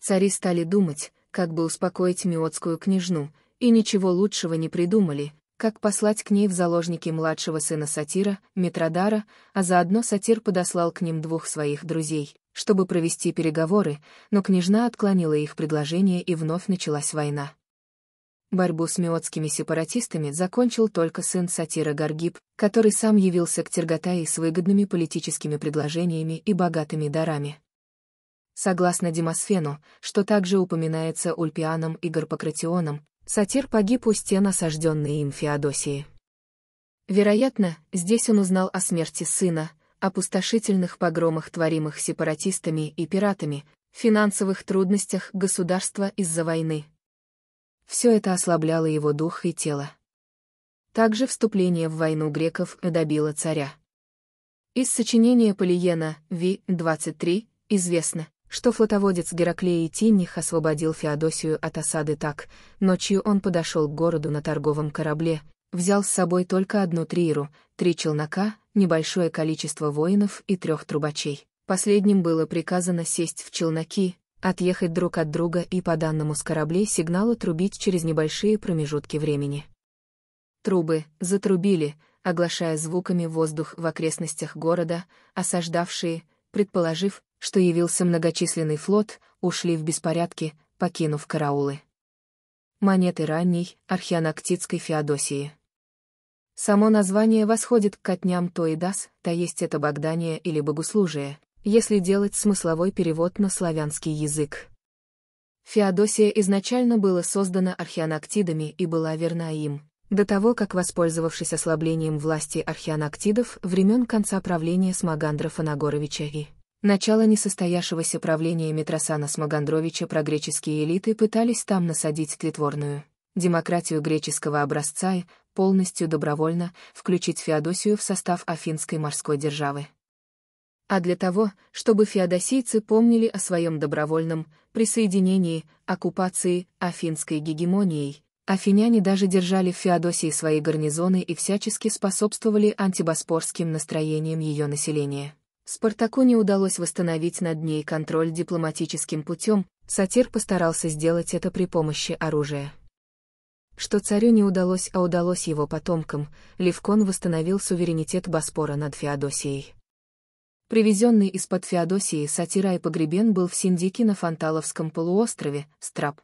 Цари стали думать, как бы успокоить миотскую княжну, и ничего лучшего не придумали, как послать к ней в заложники младшего сына Сатира, Митродара, а заодно Сатир подослал к ним двух своих друзей, чтобы провести переговоры, но княжна отклонила их предложение и вновь началась война. Борьбу с миотскими сепаратистами закончил только сын Сатира Гаргиб, который сам явился к Терготаи с выгодными политическими предложениями и богатыми дарами. Согласно Демосфену, что также упоминается Ульпианом и Гарпократионом, Сатир погиб у стен осажденной им Феодосии. Вероятно, здесь он узнал о смерти сына, опустошительных погромах, творимых сепаратистами и пиратами, финансовых трудностях государства из-за войны. Все это ослабляло его дух и тело. Также вступление в войну греков добило царя. Из сочинения Полиена, Ви, 23, известно, что флотоводец Гераклея Тинних освободил Феодосию от осады так, ночью он подошел к городу на торговом корабле, взял с собой только одну триеру, три челнока, небольшое количество воинов и трех трубачей. Последним было приказано сесть в челноки, отъехать друг от друга и по данному с кораблей сигналу трубить через небольшие промежутки времени. Трубы затрубили, оглашая звуками воздух в окрестностях города, осаждавшие, предположив, что явился многочисленный флот, ушли в беспорядке, покинув караулы. Монеты ранней, археаноктитской Феодосии. Само название восходит к котням Тоидас, то есть это богдание или богослужие, если делать смысловой перевод на славянский язык. Феодосия изначально была создана археаноктидами и была верна им, до того, как, воспользовавшись ослаблением власти археаноктидов времен конца правления Смагандра Фанагоровича и Начало несостоявшегося правления Митросана Смогандровича прогреческие элиты пытались там насадить тлетворную демократию греческого образца и, полностью добровольно, включить Феодосию в состав Афинской морской державы. А для того, чтобы феодосийцы помнили о своем добровольном присоединении, оккупации, афинской гегемонией, афиняне даже держали в Феодосии свои гарнизоны и всячески способствовали антибоспорским настроениям ее населения. Спартаку не удалось восстановить над ней контроль дипломатическим путем, Сатир постарался сделать это при помощи оружия. Что царю не удалось, а удалось его потомкам, Левкон восстановил суверенитет Боспора над Феодосией. Привезенный из-под Феодосии Сатира и погребен был в Синдике на Фанталовском полуострове, Страб.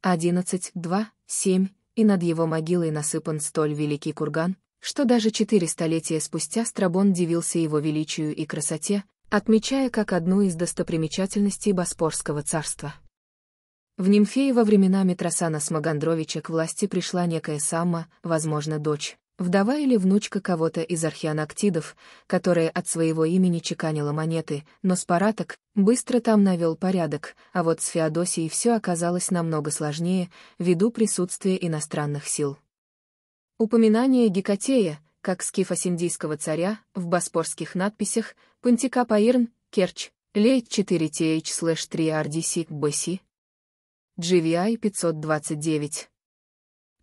11, 2, 7, и над его могилой насыпан столь великий курган, что даже четыре столетия спустя Страбон дивился его величию и красоте, отмечая как одну из достопримечательностей Боспорского царства. В во времена Митросана Смагандровича к власти пришла некая Самма, возможно, дочь, вдова или внучка кого-то из архианактидов, которая от своего имени чеканила монеты, но Спараток быстро там навел порядок, а вот с Феодосией все оказалось намного сложнее, ввиду присутствия иностранных сил. Упоминание Гекатея, как скифа синдийского царя, в боспорских надписях Пантика Паирн, Керч, Лейт 4TH-3RDC BC. GVI 529.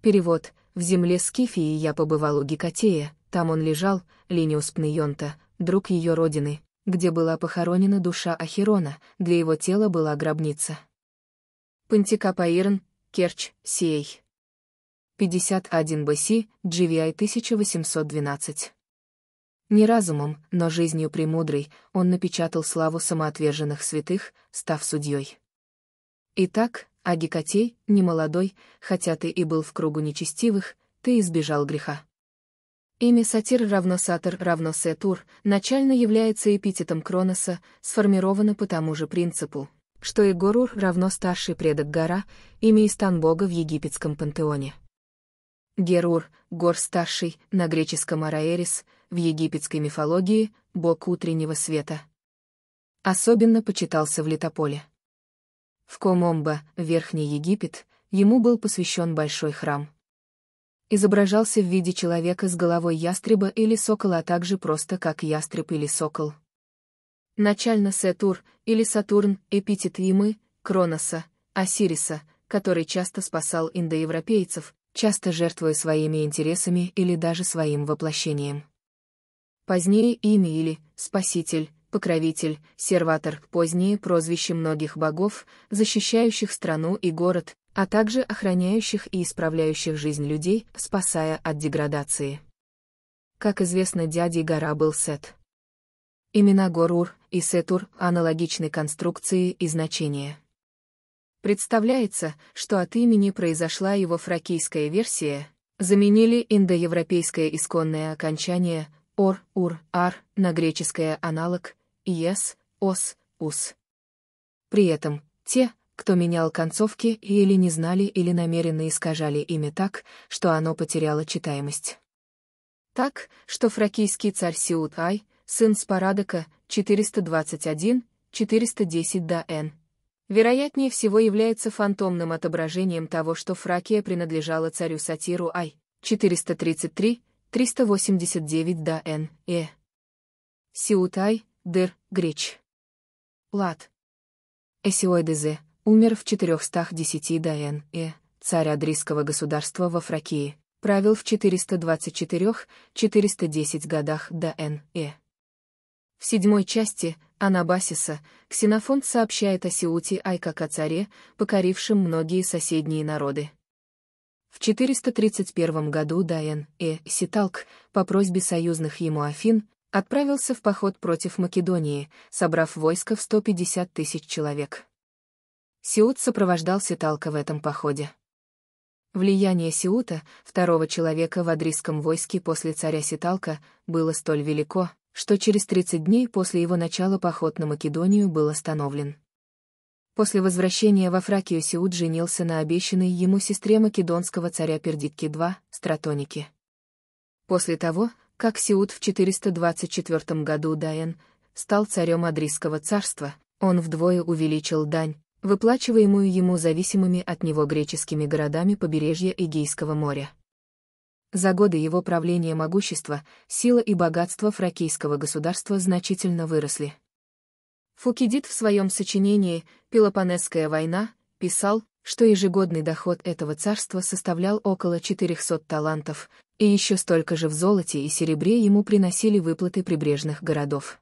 Перевод. В земле Скифии я побывал у Гекатея, там он лежал, Линиус Пнейонта, друг ее родины, где была похоронена душа Ахирона, для его тела была гробница. Пантикапаирн, Керч, Сей. 51 BC, GVI 1812. Не разумом, но жизнью премудрой он напечатал славу самоотверженных святых, став судьей. Итак, а не молодой, хотя ты и был в кругу нечестивых, ты избежал греха. Имя Сатир равно Сатор равно Сетур начально является эпитетом Кроноса, сформировано по тому же принципу, что и Горур равно старший предок гора, имя Истан бога в египетском пантеоне. Герур, гор-старший, на греческом Араэрис, в египетской мифологии — бог утреннего света. Особенно почитался в Литополе. В Комомба, Верхний Египет, ему был посвящен большой храм. Изображался в виде человека с головой ястреба или сокола, а также просто как ястреб или сокол. Начально Сетур или Сатурн — эпитет Имы, Кроноса, Осириса, который часто спасал индоевропейцев, часто жертвуя своими интересами или даже своим воплощением. Позднее имя или «спаситель», «покровитель», «серватор» — позднее прозвище многих богов, защищающих страну и город, а также охраняющих и исправляющих жизнь людей, спасая от деградации. Как известно, дядей гора был Сет. Имена Горур и Сетур аналогичны конструкции и значения. Представляется, что от имени произошла его фракийская версия, заменили индоевропейское исконное окончание «ор», «ур», «ар» на греческое аналог «ес», «ос», «ус». При этом те, кто менял концовки или не знали или намеренно искажали имя так, что оно потеряло читаемость. Так, что фракийский царь Сиут-Ай, сын Спарадока, 421-410 до Н вероятнее всего является фантомным отображением того, что Фракия принадлежала царю Сатиру Ай, 433-389 да Н. Э. Сиутай, Дер, Греч. Лад. Эсиоидезе, умер в 410 да Н. Э. Царь Адрийского государства во Фракии, правил в 424-410 годах до Н. Э. В седьмой части, Анабасиса, Ксенофонт сообщает о Сеути Айка о царе, покорившем многие соседние народы. В 431 году Дайен э Ситалк по просьбе союзных ему Афин отправился в поход против Македонии, собрав войско в 150 тысяч человек. Сиут сопровождал Ситалка в этом походе. Влияние Сиута, второго человека в адрийском войске после царя Ситалка, было столь велико, что через 30 дней после его начала поход на Македонию был остановлен. После возвращения во Фракию Сеуд женился на обещанной ему сестре македонского царя Пердитки II, Стратонике. После того, как Сеуд в 424 году Даен стал царем Адрийского царства, он вдвое увеличил дань, выплачиваемую ему зависимыми от него греческими городами побережья Эгейского моря. За годы его правления могущество, сила и богатство фракийского государства значительно выросли. Фукидид в своем сочинении «Пелопонесская война» писал, что ежегодный доход этого царства составлял около 400 талантов, и еще столько же в золоте и серебре ему приносили выплаты прибрежных городов.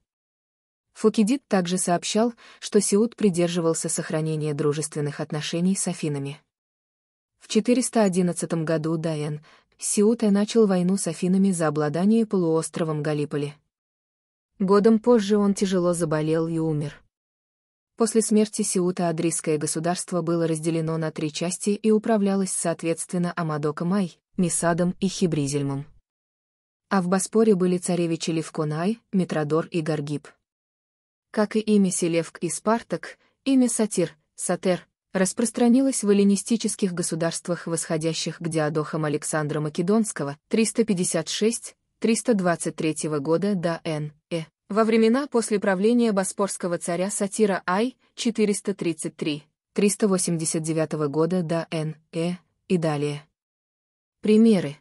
Фукидид также сообщал, что Сеут придерживался сохранения дружественных отношений с Афинами. В 411 году Дайен, Сиута начал войну с Афинами за обладание полуостровом Галиполи. Годом позже он тяжело заболел и умер. После смерти Сиута Адрийское государство было разделено на три части и управлялось соответственно Амадоком-Ай, Месадом и Хибризельмом. А в Боспоре были царевичи Левконай, Митродор и Гаргиб. Как и имя Селевк и Спартак, имя Сатир, Сатер, распространилась в эллинистических государствах, восходящих к диадохам Александра Македонского 356-323 года до Н.Э. во времена после правления боспорского царя Сатира Ай 433-389 года до Н.Э. и далее. Примеры.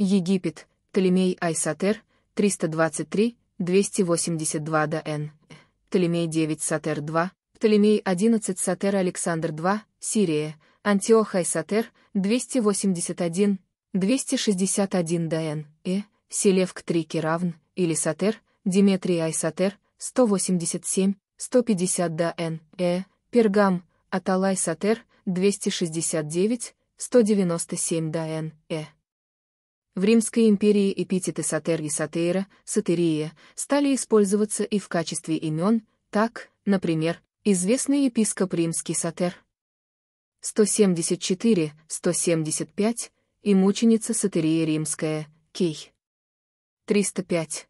Египет, Птолемей Айсатер, 323-282 до Н. Э. Птолемей 9 Сатер 2, Птолемей 11 Сатер Александр 2, Сирия, Антиохай Сатер, 281, 261 ДН Э, Селевк 3 Киравн, или Сатер, Диметрий Айсатер, 187, 150 ДН Э, Пергам, Аталай Сатер, 269, 197 ДН Э. В Римской империи эпитеты Сатер и Сатейра, Сатерия, стали использоваться и в качестве имен, так, например, Известный епископ римский Сатер. 174-175 и мученица Сатерия Римская, Кей. 305.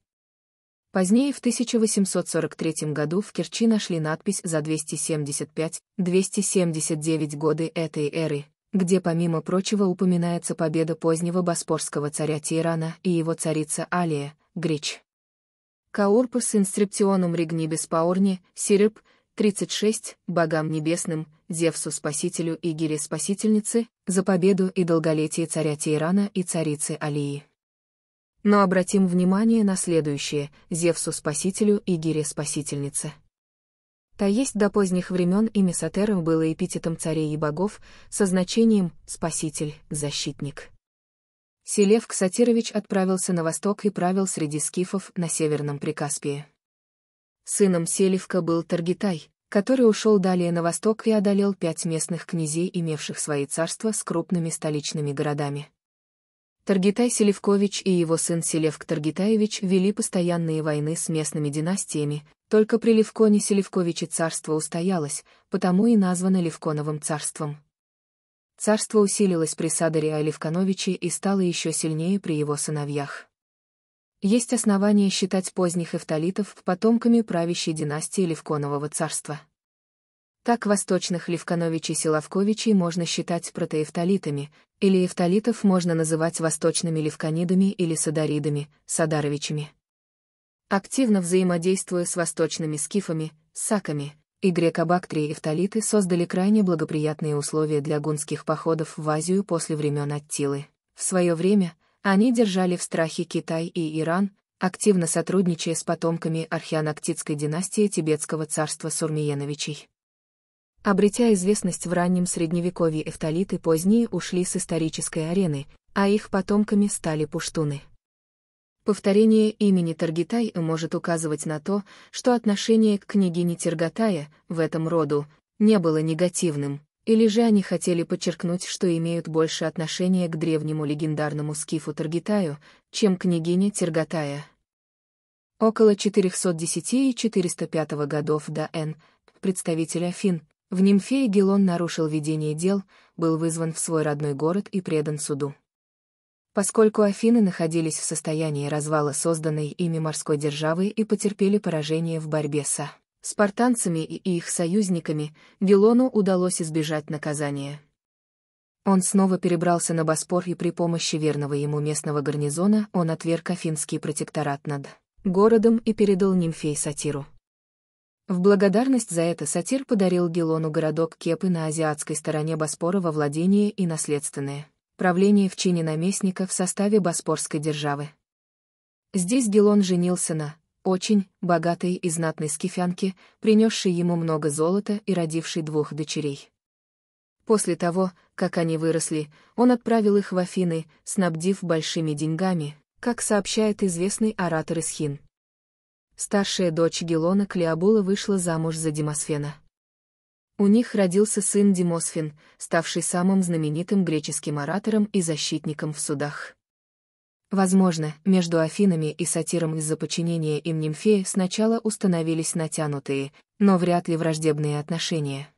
Позднее в 1843 году в Керчи нашли надпись за 275-279 годы этой эры, где помимо прочего упоминается победа позднего боспорского царя Тирана и его царица Алия, Грич. Каурпус инстрипционум ригнибис паурни, сирип, 36. Богам небесным, Зевсу Спасителю и Гире Спасительнице, за победу и долголетие царя Тирана и царицы Алии. Но обратим внимание на следующее, Зевсу Спасителю и Гире Спасительнице. Та есть до поздних времен и Сатера было эпитетом царей и богов со значением «спаситель», «защитник». Селев Ксатирович отправился на восток и правил среди скифов на Северном Прикаспии. Сыном Селивка был Таргитай, который ушел далее на восток и одолел пять местных князей, имевших свои царства с крупными столичными городами. Таргитай Селевкович и его сын Селевк Таргитаевич вели постоянные войны с местными династиями, только при Левконе Селевковиче царство устоялось, потому и названо Левконовым царством. Царство усилилось при Садаре Левконовиче и стало еще сильнее при его сыновьях. Есть основания считать поздних эвталитов потомками правящей династии Левконового царства. Так восточных Левкановичей-Силовковичей можно считать протоевталитами, или эвталитов можно называть восточными левканидами или садаридами, садаровичами. Активно взаимодействуя с восточными скифами, саками, и греко-бактрии создали крайне благоприятные условия для гунских походов в Азию после времен Аттилы. В свое время – они держали в страхе Китай и Иран, активно сотрудничая с потомками археаноктитской династии Тибетского царства Сурмиеновичей. Обретя известность в раннем средневековье эфталиты позднее ушли с исторической арены, а их потомками стали пуштуны. Повторение имени Таргитай может указывать на то, что отношение к княгине Тергатая в этом роду не было негативным, или же они хотели подчеркнуть, что имеют больше отношения к древнему легендарному скифу Таргитаю, чем княгиня Тергатая. Около 410 и 405 годов до Н. представитель Афин, в Нимфее Гелон нарушил ведение дел, был вызван в свой родной город и предан суду. Поскольку Афины находились в состоянии развала созданной ими морской державы и потерпели поражение в борьбе с Спартанцами и их союзниками Гелону удалось избежать наказания. Он снова перебрался на Боспор и при помощи верного ему местного гарнизона он отверг Афинский протекторат над городом и передал нимфей Сатиру. В благодарность за это Сатир подарил Гелону городок Кепы на азиатской стороне Боспора во владение и наследственное правление в чине наместника в составе Боспорской державы. Здесь Гелон женился на очень богатой и знатной скифянки, принесшей ему много золота и родившей двух дочерей. После того, как они выросли, он отправил их в Афины, снабдив большими деньгами, как сообщает известный оратор Исхин. Старшая дочь Гелона Клеобула вышла замуж за Димосфена. У них родился сын Демосфен, ставший самым знаменитым греческим оратором и защитником в судах. Возможно, между Афинами и Сатиром из-за подчинения им Нимфеи сначала установились натянутые, но вряд ли враждебные отношения.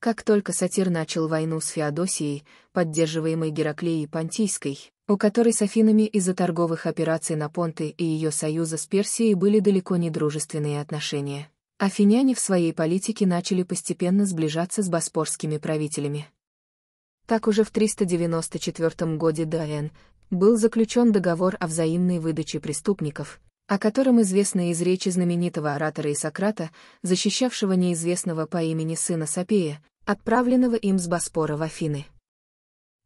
Как только Сатир начал войну с Феодосией, поддерживаемой Гераклеей Понтийской, у которой с Афинами из-за торговых операций на Понты и ее союза с Персией были далеко не дружественные отношения, афиняне в своей политике начали постепенно сближаться с боспорскими правителями. Так уже в 394 году Дайен был заключен договор о взаимной выдаче преступников, о котором известно из речи знаменитого оратора и Сократа, защищавшего неизвестного по имени сына Сапея, отправленного им с Боспора в Афины.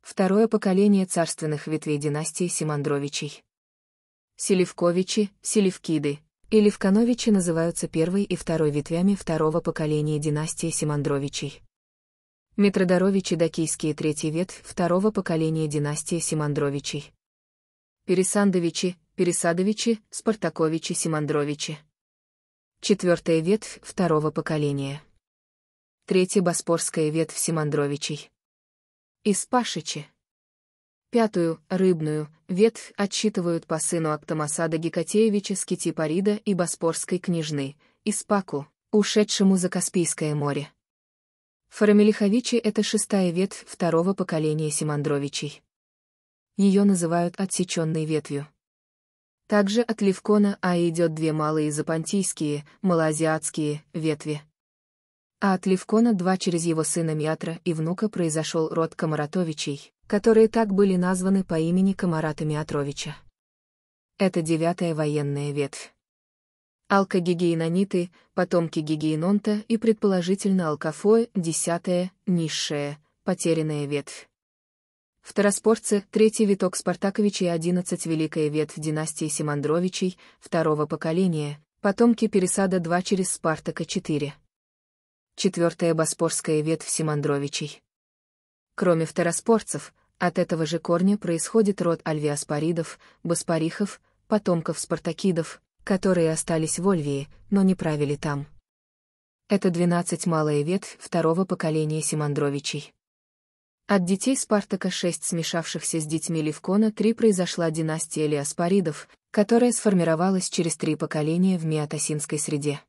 Второе поколение царственных ветвей династии Симандровичей. Селевковичи, Селевкиды и Левкановичи называются первой и второй ветвями второго поколения династии Симандровичей. Митродоровичи Дакийские третий ветвь второго поколения династии Симандровичей. Пересандовичи, Пересадовичи, Спартаковичи Симандровичи. Четвертая ветвь второго поколения. Третья Боспорская ветвь Симандровичей. Испашичи. Пятую, рыбную, ветвь отсчитывают по сыну Актамасада Гекатеевича Скитипарида и Боспорской княжны, Испаку, ушедшему за Каспийское море. Фарамелиховичи — это шестая ветвь второго поколения Симандровичей. Ее называют отсеченной ветвью. Также от Левкона А идет две малые запантийские, малоазиатские, ветви. А от Левкона два через его сына Миатра и внука произошел род Комаратовичей, которые так были названы по имени Комарата Миатровича. Это девятая военная ветвь алкогигиенониты, потомки гигиенонта и предположительно алкофои, десятая, низшая, потерянная ветвь. Второспорцы, третий виток Спартаковичей одиннадцать великая ветвь династии Симандровичей, второго поколения, потомки пересада два через Спартака четыре. Четвертая боспорская ветвь Симандровичей. Кроме второспорцев, от этого же корня происходит род альвиаспоридов, боспорихов, потомков спартакидов, которые остались в Ольвии, но не правили там. Это двенадцать малая ветвь второго поколения Симандровичей. От детей Спартака шесть смешавшихся с детьми Левкона три произошла династия Леоспоридов, которая сформировалась через три поколения в миотосинской среде.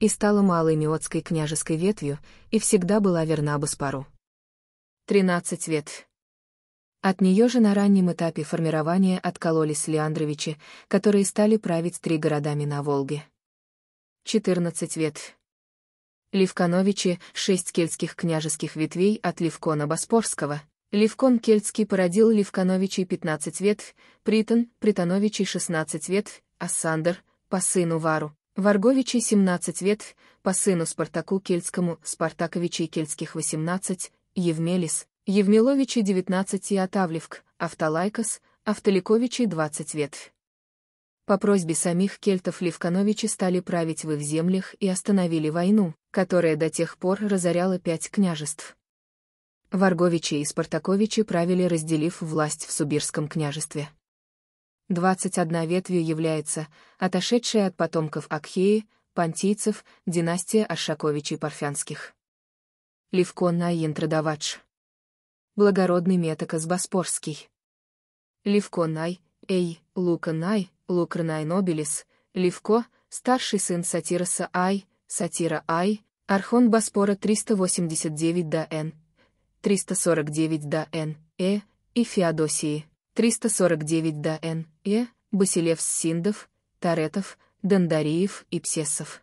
И стала малой миотской княжеской ветвью, и всегда была верна Боспару. Тринадцать ветвь. От нее же на раннем этапе формирования откололись Леандровичи, которые стали править три городами на Волге. 14 ветвь. Левконовичи — шесть кельтских княжеских ветвей от Левкона Боспорского. Левкон Кельтский породил Левконовичей 15 ветвь, Притон, Притоновичей 16 ветвь, Ассандр — по сыну Вару, Варговичей 17 ветвь, по сыну Спартаку Кельтскому, Спартаковичей Кельтских 18, Евмелис, Евмиловичи 19 и Атавлевк, Автолайкос, Автоликовичи 20 ветвь. По просьбе самих кельтов Левкановичи стали править в их землях и остановили войну, которая до тех пор разоряла пять княжеств. Варговичи и Спартаковичи правили, разделив власть в Субирском княжестве. 21 ветвью является отошедшая от потомков Акхеи, понтийцев, династия Ашаковичей-Парфянских. Левкон Аин благородный метакас боспорский. Левко Най, Эй, Лука Най, Лукр Най Нобелис, Левко, старший сын Сатироса Ай, Сатира Ай, Архон Боспора 389 до Н, 349 до Н, Э, и Феодосии, 349 до Н, Э, Басилевс-Синдов, Таретов, Дондариев и Псесов.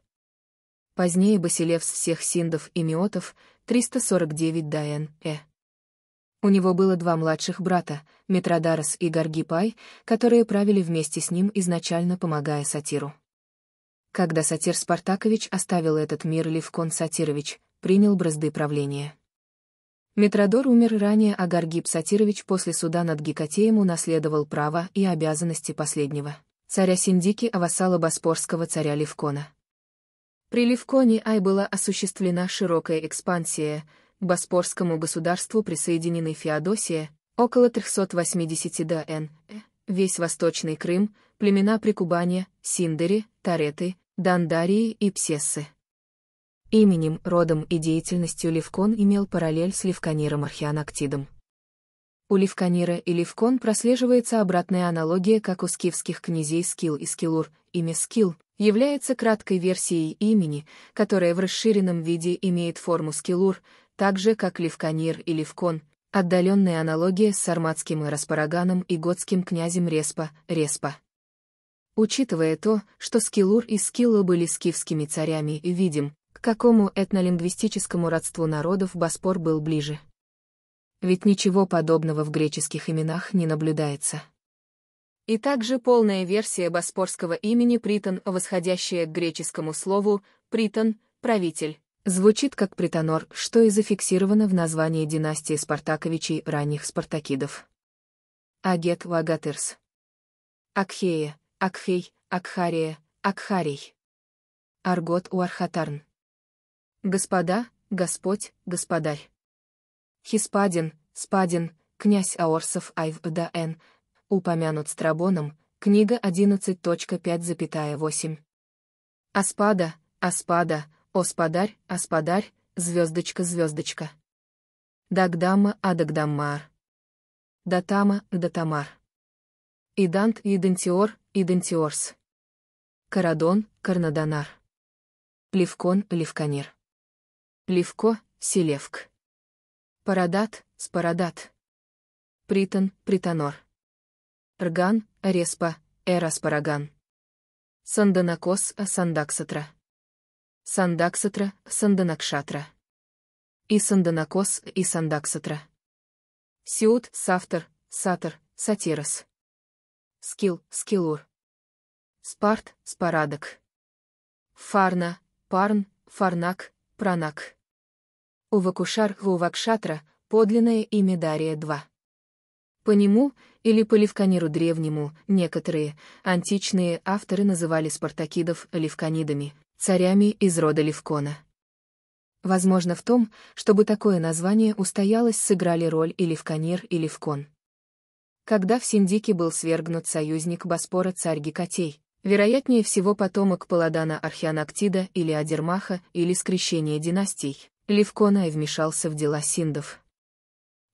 Позднее Басилевс всех синдов и миотов, 349 до Н, Э. У него было два младших брата, Митрадарас и Гаргипай, которые правили вместе с ним, изначально помогая Сатиру. Когда Сатир Спартакович оставил этот мир, Левкон Сатирович принял бразды правления. Митродор умер ранее, а Гаргип Сатирович после суда над Гекатеем унаследовал права и обязанности последнего, царя Синдики, а боспорского царя Левкона. При Левконе Ай была осуществлена широкая экспансия — Боспорскому государству присоединены Феодосия, около 380 до Н. Э, весь Восточный Крым, племена Прикубания, Синдери, Тареты, Дандарии и Псессы. Именем, родом и деятельностью Левкон имел параллель с Левканиром Архианоктидом. У Левканира и Левкон прослеживается обратная аналогия, как у скифских князей Скил и Скилур, имя Скил, является краткой версией имени, которая в расширенном виде имеет форму Скилур, так же как Левканир и Левкон, отдаленная аналогия с сарматским и Распараганом и готским князем Респа, Респа. Учитывая то, что Скилур и Скилла были скифскими царями, видим, к какому этнолингвистическому родству народов Боспор был ближе. Ведь ничего подобного в греческих именах не наблюдается. И также полная версия боспорского имени Притон, восходящая к греческому слову «притон» — «правитель», Звучит как притонор, что и зафиксировано в названии династии спартаковичей ранних спартакидов. Агет Лагатырс. Акхея, Акхей, Акхария, Акхарий. Аргот Уархатарн. Господа, Господь, Господарь. Хиспадин, Спадин, князь Аорсов Н. упомянут Страбоном, книга 11.5.8. Аспада, Аспада, Оспадарь, аспадарь, звездочка-звездочка. Дагдама, адагдаммар. Датама, датамар. Идант, идентиор, идентиорс. Карадон, карнадонар. Левкон, левканир. Левко, селевк. Парадат, спарадат. Притон, притонор. Рган, респа, эраспараган. Санданакос, сандаксатра. Сандаксатра, Санданакшатра. И Санданакос, и Сандаксатра. Сиут, Сафтер, Сатер, Сатирос. Скил, Скилур. Спарт, Спарадок. Фарна, Парн, Фарнак, Пранак. Увакушар, Увакшатра, подлинное имя Дария 2. По нему, или по Левканиру Древнему, некоторые, античные авторы называли спартакидов левканидами, царями из рода Левкона. Возможно в том, чтобы такое название устоялось, сыграли роль и Левконир, и Левкон. Когда в Синдике был свергнут союзник Боспора царь Гекатей, вероятнее всего потомок Паладана Архианактида или Адермаха или скрещение династий, Левкона и вмешался в дела синдов.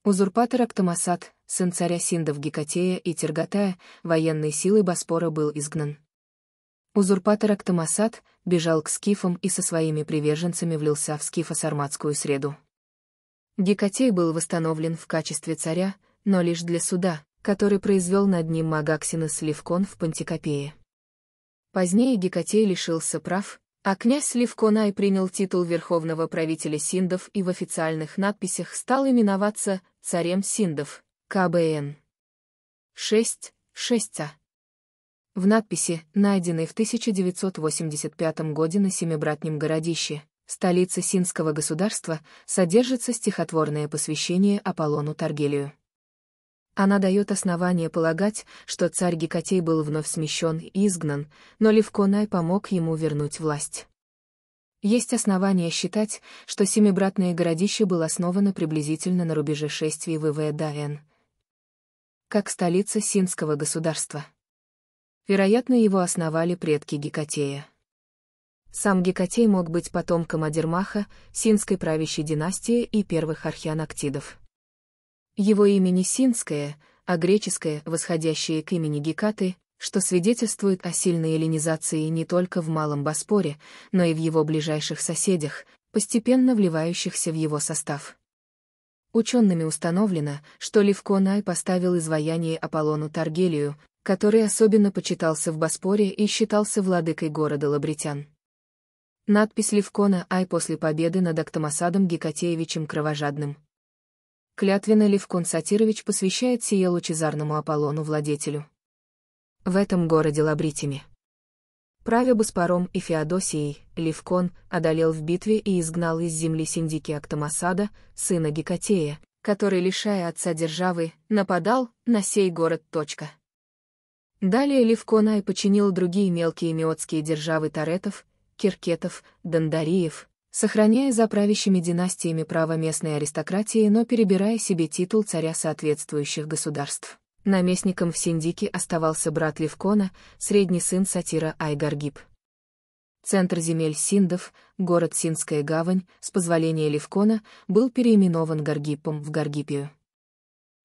Узурпатор Актамасат, сын царя синдов Гекатея и Тергатая, военной силой Боспора был изгнан. Узурпатор Актамасат, бежал к скифам и со своими приверженцами влился в скифо-сарматскую среду. Дикотей был восстановлен в качестве царя, но лишь для суда, который произвел над ним Магаксинос Сливкон в Пантикопее. Позднее Гекатей лишился прав, а князь Левконай принял титул верховного правителя Синдов и в официальных надписях стал именоваться «Царем Синдов» КБН. 6. 6. В надписи, найденной в 1985 году на семибратнем городище, столице Синского государства, содержится стихотворное посвящение Аполлону Таргелию. Она дает основание полагать, что царь Гекатей был вновь смещен и изгнан, но Левконай помог ему вернуть власть. Есть основания считать, что семибратное городище было основано приблизительно на рубеже шествий ВВ Давен, как столица Синского государства. Вероятно, его основали предки Гекатея. Сам Гекатей мог быть потомком Адермаха, синской правящей династии и первых архианоктидов. Его имя синское, а греческое, восходящее к имени Гекаты, что свидетельствует о сильной эллинизации не только в Малом Боспоре, но и в его ближайших соседях, постепенно вливающихся в его состав. Учеными установлено, что Левконай поставил изваяние Аполлону Таргелию, который особенно почитался в Боспоре и считался владыкой города Лабритян. Надпись Левкона Ай после победы над Актомасадом Гекатеевичем Кровожадным. Клятвенно Левкон Сатирович посвящает сие лучезарному Аполлону-владетелю. В этом городе Лабритями. Правя Боспором и Феодосией, Левкон одолел в битве и изгнал из земли синдики Актомасада, сына Гекатея, который, лишая отца державы, нападал на сей город. Точка. Далее Левконай починил другие мелкие миотские державы таретов, киркетов, дандариев, сохраняя за правящими династиями право местной аристократии, но перебирая себе титул царя соответствующих государств. Наместником в Синдике оставался брат Левкона, средний сын сатира Айгаргиб. Центр земель Синдов, город Синдская гавань, с позволения Левкона, был переименован Гаргипом в Гаргипию.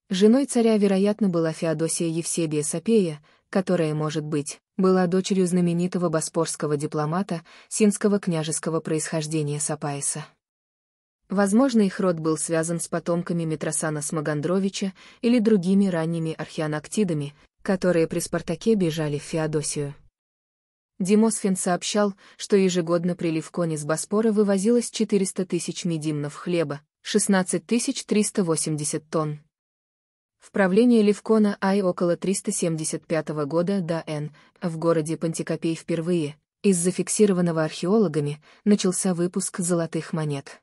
Женой царя, вероятно, была Феодосия Евсебия Сапея, которая, может быть, была дочерью знаменитого боспорского дипломата синского княжеского происхождения Сапаиса. Возможно, их род был связан с потомками Митросана Смагандровича или другими ранними археоноктидами, которые при Спартаке бежали в Феодосию. Димосфин сообщал, что ежегодно прилив кони с Боспора вывозилось 400 тысяч медимнов хлеба, 16 380 тонн. В правлении Левкона Ай около 375 года до Н. в городе Пантикопей впервые, из зафиксированного археологами, начался выпуск золотых монет.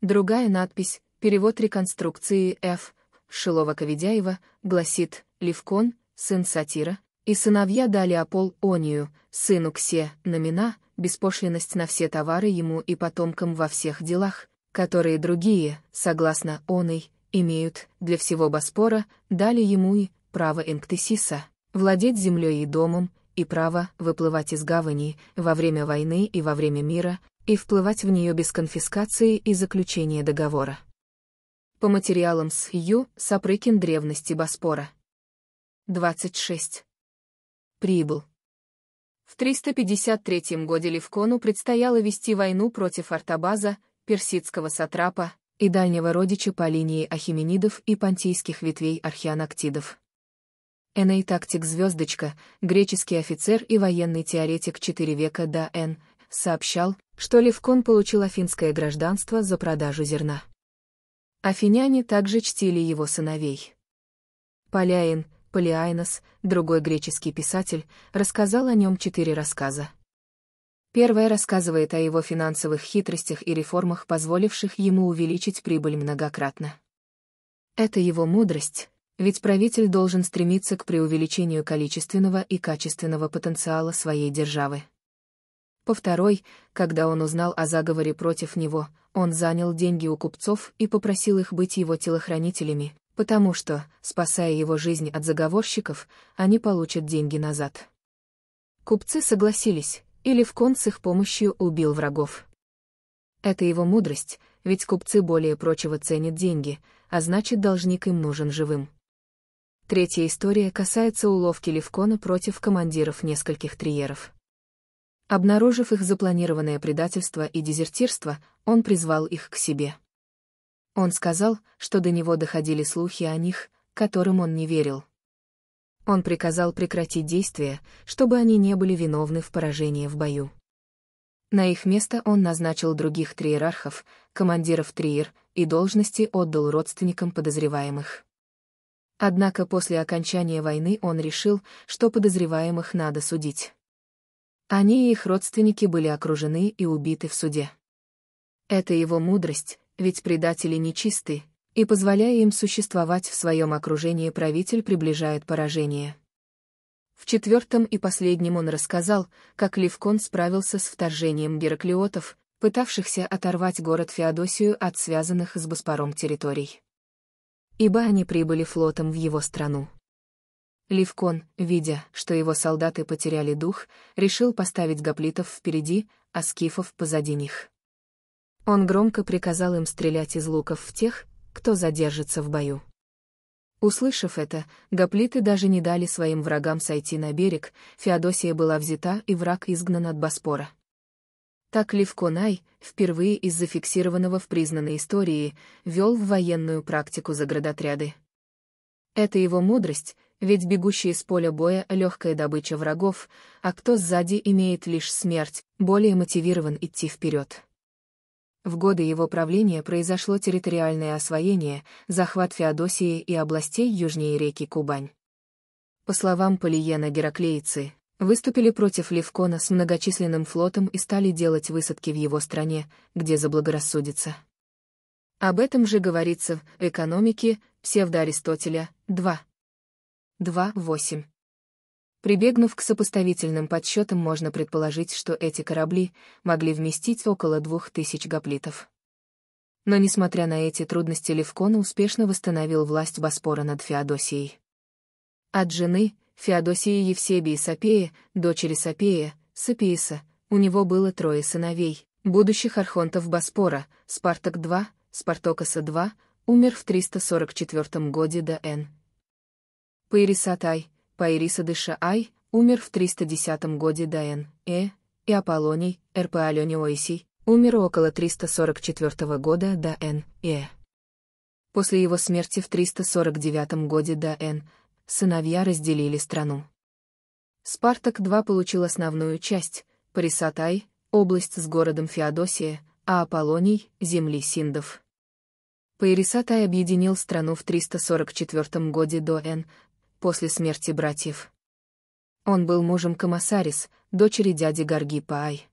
Другая надпись, перевод реконструкции Ф. Шилова-Коведяева, гласит «Левкон, сын Сатира, и сыновья дали Апол Онию, сыну Ксе, номина, беспошлинность на все товары ему и потомкам во всех делах, которые другие, согласно Оной, имеют, для всего Боспора, дали ему и право Инктесиса, владеть землей и домом, и право выплывать из гавани во время войны и во время мира, и вплывать в нее без конфискации и заключения договора. По материалам с Ю. Сапрыкин древности Боспора. 26. Прибыл. В 353 году Левкону предстояло вести войну против Артабаза, персидского сатрапа, и дальнего родича по линии ахименидов и понтийских ветвей Архианактидов. Эней Тактик Звездочка, греческий офицер и военный теоретик IV века до Н., сообщал, что Левкон получил афинское гражданство за продажу зерна. Афиняне также чтили его сыновей. Поляин, Полиайнос, другой греческий писатель, рассказал о нем четыре рассказа. Первая рассказывает о его финансовых хитростях и реформах, позволивших ему увеличить прибыль многократно. Это его мудрость, ведь правитель должен стремиться к преувеличению количественного и качественного потенциала своей державы. По второй, когда он узнал о заговоре против него, он занял деньги у купцов и попросил их быть его телохранителями, потому что, спасая его жизнь от заговорщиков, они получат деньги назад. Купцы согласились, или в кон с их помощью убил врагов. Это его мудрость, ведь купцы более прочего ценят деньги, а значит должник им нужен живым. Третья история касается уловки Левкона против командиров нескольких триеров. Обнаружив их запланированное предательство и дезертирство, он призвал их к себе. Он сказал, что до него доходили слухи о них, которым он не верил, он приказал прекратить действия, чтобы они не были виновны в поражении в бою. На их место он назначил других триерархов, командиров триер, и должности отдал родственникам подозреваемых. Однако после окончания войны он решил, что подозреваемых надо судить. Они и их родственники были окружены и убиты в суде. Это его мудрость, ведь предатели нечисты, и позволяя им существовать в своем окружении правитель приближает поражение. В четвертом и последнем он рассказал, как Левкон справился с вторжением гераклиотов, пытавшихся оторвать город Феодосию от связанных с Боспором территорий. Ибо они прибыли флотом в его страну. Левкон, видя, что его солдаты потеряли дух, решил поставить гоплитов впереди, а скифов позади них. Он громко приказал им стрелять из луков в тех, кто задержится в бою. Услышав это, гоплиты даже не дали своим врагам сойти на берег, Феодосия была взята и враг изгнан от Боспора. Так Лев Конай, впервые из зафиксированного в признанной истории, вел в военную практику заградотряды. Это его мудрость, ведь бегущие с поля боя — легкая добыча врагов, а кто сзади имеет лишь смерть, более мотивирован идти вперед. В годы его правления произошло территориальное освоение, захват Феодосии и областей южнее реки Кубань. По словам Полиена Гераклейцы, выступили против Левкона с многочисленным флотом и стали делать высадки в его стране, где заблагорассудится. Об этом же говорится в «Экономике» псевдоаристотеля 2. 2.8. Прибегнув к сопоставительным подсчетам, можно предположить, что эти корабли могли вместить около двух тысяч гоплитов. Но несмотря на эти трудности, Левкон успешно восстановил власть Боспора над Феодосией. От жены, Феодосии Евсебии Сапея, дочери Сапея, Сапииса, у него было трое сыновей, будущих архонтов Боспора, Спартак-2, Спартокаса-2, умер в 344 году до Н. Паирисатай, Паириса Дыша Ай, умер в 310 годе Дайен, Э, и Аполлоний, РП Алене Оисий, умер около 344 года Дайен, Э. После его смерти в 349 годе Дайен, сыновья разделили страну. Спартак-2 получил основную часть, Парисатай, область с городом Феодосия, а Аполлоний — земли синдов. Паирисатай объединил страну в 344 годе до Н, после смерти братьев. Он был мужем Камасарис, дочери дяди Гарги Паай.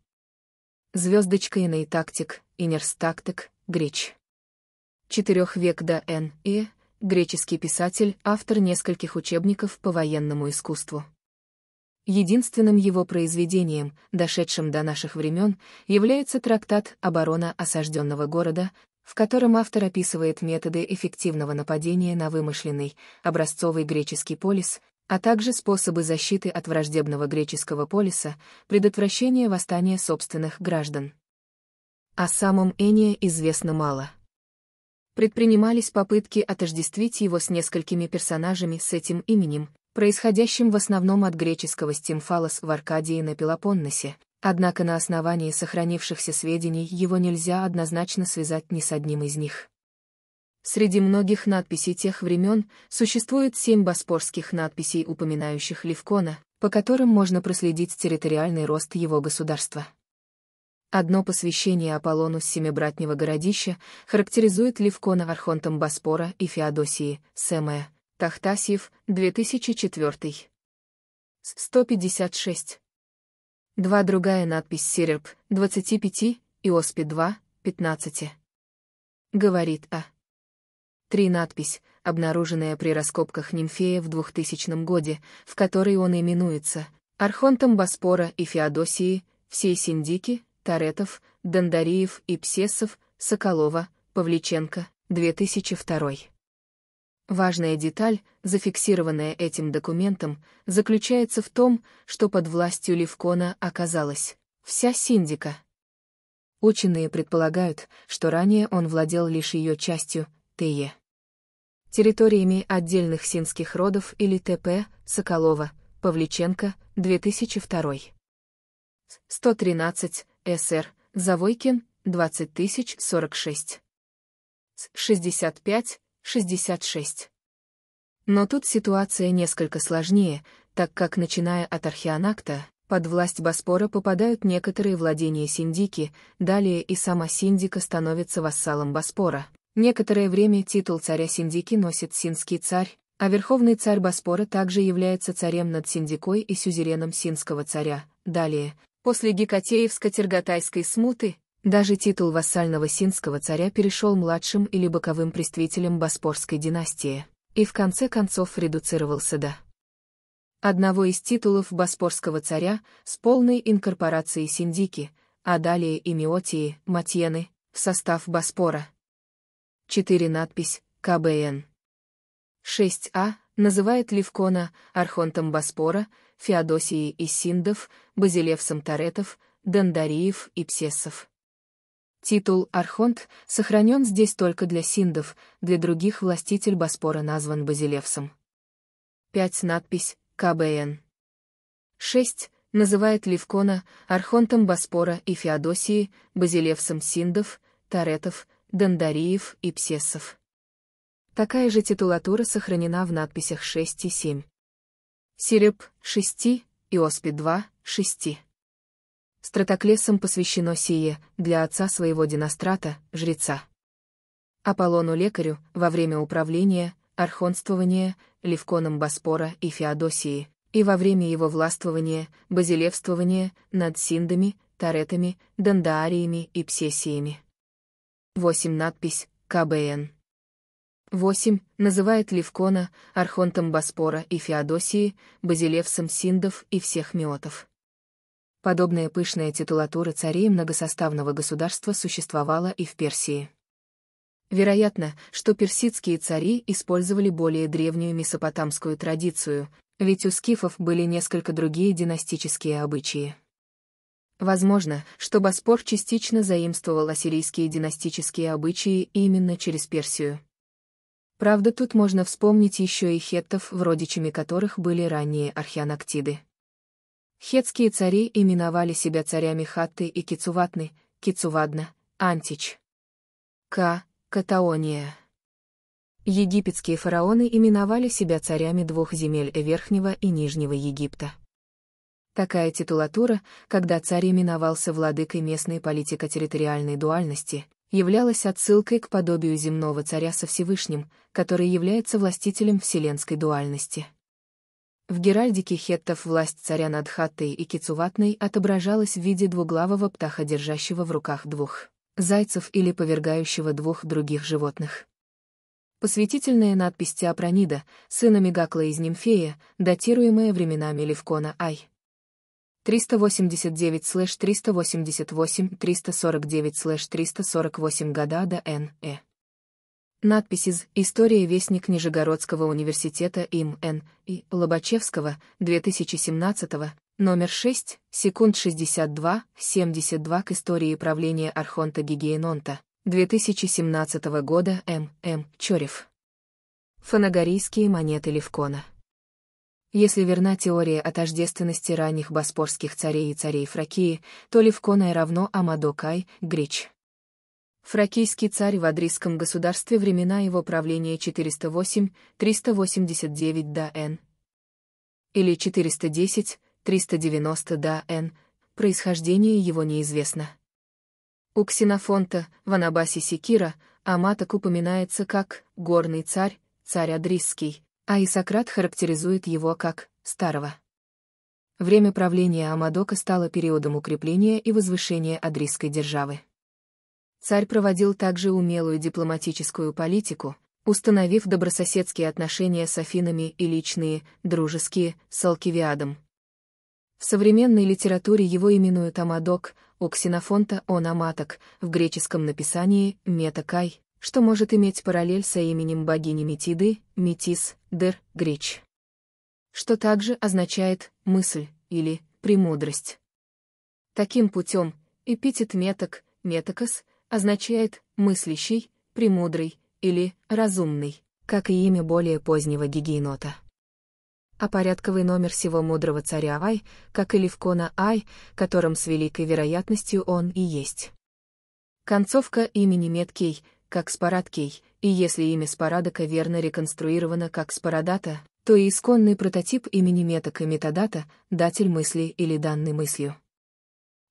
Звездочка иной тактик, инерс тактик, греч. Четырех век до Н. И. Греческий писатель, автор нескольких учебников по военному искусству. Единственным его произведением, дошедшим до наших времен, является трактат «Оборона осажденного города», в котором автор описывает методы эффективного нападения на вымышленный, образцовый греческий полис, а также способы защиты от враждебного греческого полиса, предотвращения восстания собственных граждан. О самом Эния известно мало. Предпринимались попытки отождествить его с несколькими персонажами с этим именем, происходящим в основном от греческого стимфалос в Аркадии на Пелопоннесе, Однако на основании сохранившихся сведений его нельзя однозначно связать ни с одним из них. Среди многих надписей тех времен существует семь боспорских надписей, упоминающих Левкона, по которым можно проследить территориальный рост его государства. Одно посвящение Аполлону с семибратнего городища характеризует Левкона архонтом Боспора и Феодосии, Сэмая, Тахтасьев, 2004. 156. Два другая надпись «Сироп» 25 и «Оспи 2» 15. Говорит А. Три надпись, обнаруженная при раскопках Нимфея в 2000 году, в которой он именуется, архонтом Боспора и Феодосии, всей Синдики, Таретов, Дондариев и Псесов, Соколова, Павличенко, 2002. Важная деталь, зафиксированная этим документом, заключается в том, что под властью Левкона оказалась вся синдика. Ученые предполагают, что ранее он владел лишь ее частью, ТЕ. Территориями отдельных синских родов или ТП, Соколова, Павличенко, 2002. 113, СР, Завойкин, 20046. 65, 66. Но тут ситуация несколько сложнее, так как, начиная от Археонакта, под власть Боспора попадают некоторые владения Синдики, далее и сама Синдика становится вассалом Боспора. Некоторое время титул царя Синдики носит синский царь, а верховный царь Боспора также является царем над Синдикой и сюзереном синского царя. Далее, после гекатеевско терготайской смуты, даже титул вассального синского царя перешел младшим или боковым представителям Боспорской династии, и в конце концов редуцировался до одного из титулов Боспорского царя с полной инкорпорацией Синдики, а далее и Миотии, Матьены, в состав Боспора. 4. Надпись КБН. 6А называет Левкона архонтом Боспора, Феодосией и Синдов, Базилевсом Таретов, Дондариев и Псессов. Титул «Архонт» сохранен здесь только для синдов, для других властитель Боспора назван Базилевсом. 5. Надпись «КБН». 6. Называет Левкона Архонтом Боспора и Феодосии, Базилевсом синдов, таретов, дандариев и псессов. Такая же титулатура сохранена в надписях 6 и 7. Сиреп 6, Иоспи 2, 6. Стратоклесом посвящено сие для отца своего Династрата, жреца. Аполлону-лекарю во время управления, архонствования, Левконом Боспора и Феодосии, и во время его властвования, базилевствования над синдами, таретами, дандаариями и псесиями. 8. Надпись КБН. 8. Называет Левкона, архонтом Боспора и Феодосии, базилевсом синдов и всех миотов. Подобная пышная титулатура царей многосоставного государства существовала и в Персии. Вероятно, что персидские цари использовали более древнюю месопотамскую традицию, ведь у скифов были несколько другие династические обычаи. Возможно, что Боспор частично заимствовал ассирийские династические обычаи именно через Персию. Правда, тут можно вспомнить еще и хеттов, в родичами которых были ранние археанактиды. Хетские цари именовали себя царями Хатты и Кицуватны, Кицувадна, Антич. К. Катаония. Египетские фараоны именовали себя царями двух земель Верхнего и Нижнего Египта. Такая титулатура, когда царь именовался владыкой местной политико-территориальной дуальности, являлась отсылкой к подобию земного царя со Всевышним, который является властителем вселенской дуальности. В геральдике хеттов власть царя над Хаттой и Кицуватной отображалась в виде двуглавого птаха, держащего в руках двух зайцев или повергающего двух других животных. Посвятительная надпись Теопранида, сына Мегакла из Нимфея, датируемая временами Левкона Ай. 389-388-349-348 года до Н.Э. Надпись из «История Вестник Нижегородского университета им Н. и Лобачевского, 2017 номер 6, секунд 62, 72 к истории правления Архонта Гигиенонта, 2017 года М. Эм, М. Эм, Чорев. Фанагорийские монеты Левкона. Если верна теория о тождественности ранних боспорских царей и царей Фракии, то и равно Амадокай, Грич. Фракийский царь в Адрийском государстве времена его правления 408-389 до ДН или 410-390 до ДН, происхождение его неизвестно. У Ксенофонта, в Анабасе Секира, Аматок упоминается как «горный царь», «царь Адрисский», а Исократ характеризует его как «старого». Время правления Амадока стало периодом укрепления и возвышения Адрисской державы. Царь проводил также умелую дипломатическую политику, установив добрососедские отношения с Афинами и личные, дружеские, с Алкивиадом. В современной литературе его именуют Амадок, у ксенофонта он Аматок, в греческом написании Метакай, что может иметь параллель со именем богини Метиды, Метис, Дер, Греч. Что также означает «мысль» или «премудрость». Таким путем эпитет меток, Метакос означает «мыслящий», «премудрый» или «разумный», как и имя более позднего гигиенота. А порядковый номер всего мудрого царя Ай, как и Левкона Ай, которым с великой вероятностью он и есть. Концовка имени Меткей, как Спарадкей, и если имя Спарадока верно реконструировано как Спарадата, то и исконный прототип имени Меток и Метадата — датель мысли или данной мыслью.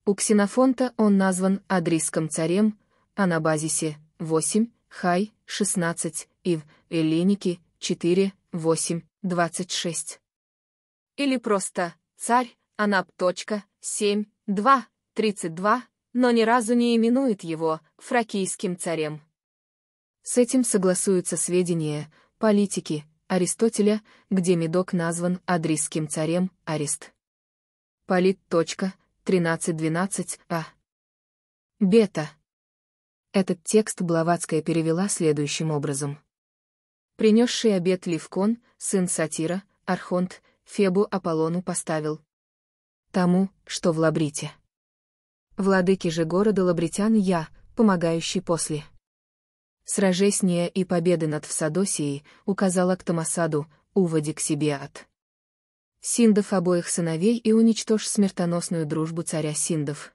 У Ксенофонта он назван Адрийским царем, а на базисе 8, Хай 16 и в Эллиники 4, 8, 26. Или просто «Царь, Анап. 7, 2, 32», но ни разу не именует его фракийским царем. С этим согласуются сведения, политики, Аристотеля, где Медок назван адрисским царем Арист. Полит. 13.12а. А. Бета. Этот текст Блаватская перевела следующим образом. «Принесший обед Левкон, сын Сатира, Архонт, Фебу Аполлону поставил. Тому, что в Лабрите. Владыки же города Лабритян я, помогающий после. Сражесния и победы над Всадосией указала к Томасаду, уводи к себе от. Синдов обоих сыновей и уничтожь смертоносную дружбу царя Синдов.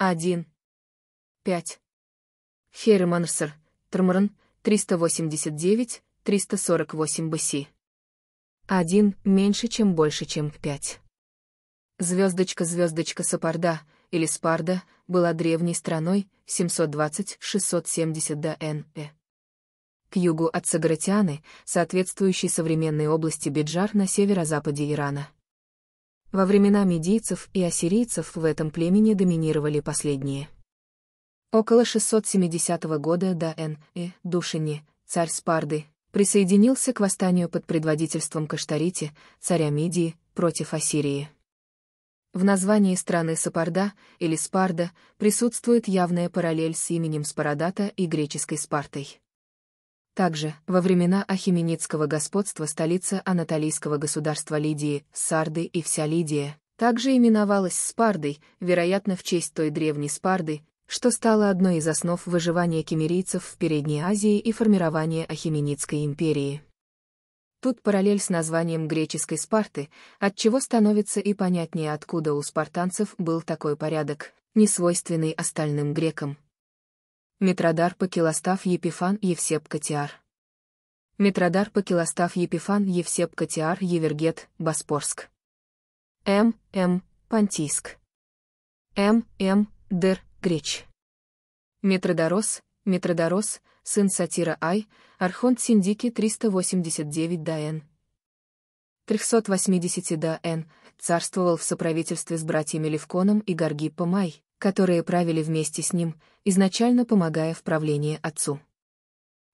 1. 5. Хермансер, Трмрн, 389, 348 БС. 1. Меньше, чем больше, чем 5. Звездочка-звездочка Сапарда, или Спарда, была древней страной 720-670 до Н.Э. К югу от Сагратианы, соответствующей современной области Биджар на северо-западе Ирана. Во времена медийцев и ассирийцев в этом племени доминировали последние. Около 670 года до н.э. Душини, царь Спарды, присоединился к восстанию под предводительством Каштарити, царя Мидии, против Ассирии. В названии страны Сапарда или Спарда присутствует явная параллель с именем Спарадата и греческой Спартой. Также, во времена Ахименидского господства столица Анатолийского государства Лидии, Сарды и вся Лидия, также именовалась Спардой, вероятно, в честь той древней Спарды, что стало одной из основ выживания кемерийцев в Передней Азии и формирования Ахименидской империи. Тут параллель с названием греческой Спарты, от чего становится и понятнее, откуда у спартанцев был такой порядок, несвойственный остальным грекам, Митродар Пакилостав Епифан Евсеп Катиар. Митродар Пакилостав Епифан Евсеп Катиар Евергет, Боспорск. М. М. Пантийск. М. М. Дер, Греч. Митродорос, Митродорос, сын сатира Ай, Архонт Синдики 389 Даэн. 380 Даэн, царствовал в соправительстве с братьями Левконом и Гаргиппо Май которые правили вместе с ним, изначально помогая в правлении отцу.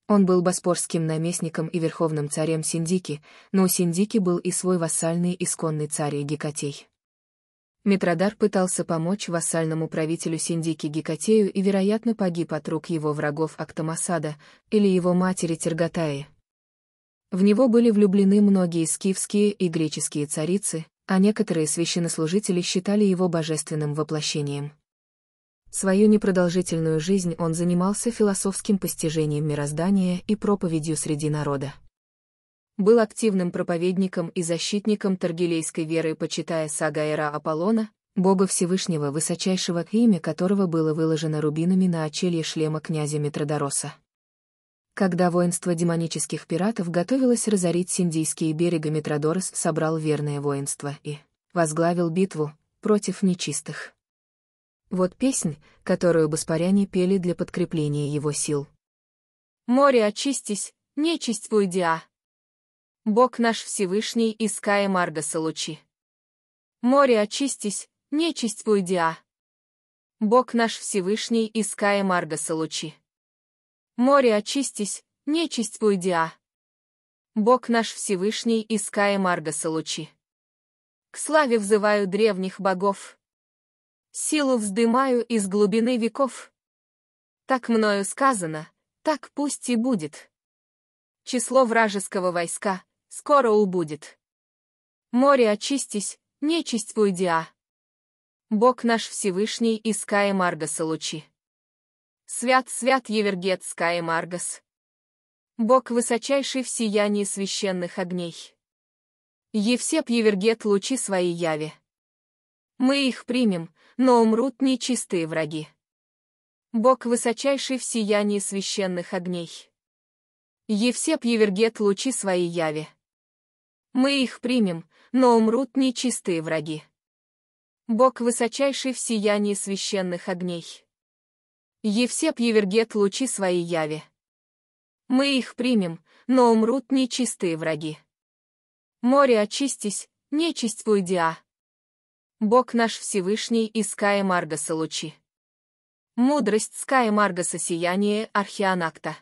Он был боспорским наместником и верховным царем Синдики, но у Синдики был и свой вассальный исконный царь Гекатей. Митродар пытался помочь вассальному правителю Синдики Гекатею и, вероятно, погиб от рук его врагов Актамасада или его матери Терготаи. В него были влюблены многие скифские и греческие царицы, а некоторые священнослужители считали его божественным воплощением. Свою непродолжительную жизнь он занимался философским постижением мироздания и проповедью среди народа. Был активным проповедником и защитником Таргилейской веры, почитая Сагаэра Аполлона, бога Всевышнего Высочайшего, имя которого было выложено рубинами на очелье шлема князя Митродороса. Когда воинство демонических пиратов готовилось разорить синдийские берега, Митродорос собрал верное воинство и возглавил битву против нечистых. Вот песнь, которую боспоряне пели для подкрепления его сил. «Море очистись, нечисть уйдя! Бог наш Всевышний, из иская Маргаса лучи! Море очистись, нечисть уйдя! Бог наш Всевышний, из иская Маргаса лучи! Море очистись, нечисть уйдя! Бог наш Всевышний, из иская Маргаса лучи! К славе взываю древних богов!» Силу вздымаю из глубины веков. Так мною сказано, так пусть и будет. Число вражеского войска скоро убудет. Море очистись, нечисть уйдя. Бог наш Всевышний и Скай Маргаса лучи. Свят, свят Евергет Скай Маргас. Бог высочайший в сиянии священных огней. Евсеп Евергет лучи свои яви. Мы их примем, но умрут нечистые враги. Бог высочайший в сиянии священных огней. Евсеп Евергет лучи своей яви. Мы их примем, но умрут нечистые враги. Бог высочайший в сиянии священных огней. Евсеп Евергет лучи своей яви. Мы их примем, но умрут нечистые враги. Море очистись, нечисть уйдя. Бог наш Всевышний и Скай Маргаса лучи. Мудрость Скай Маргаса сияние Архианакта.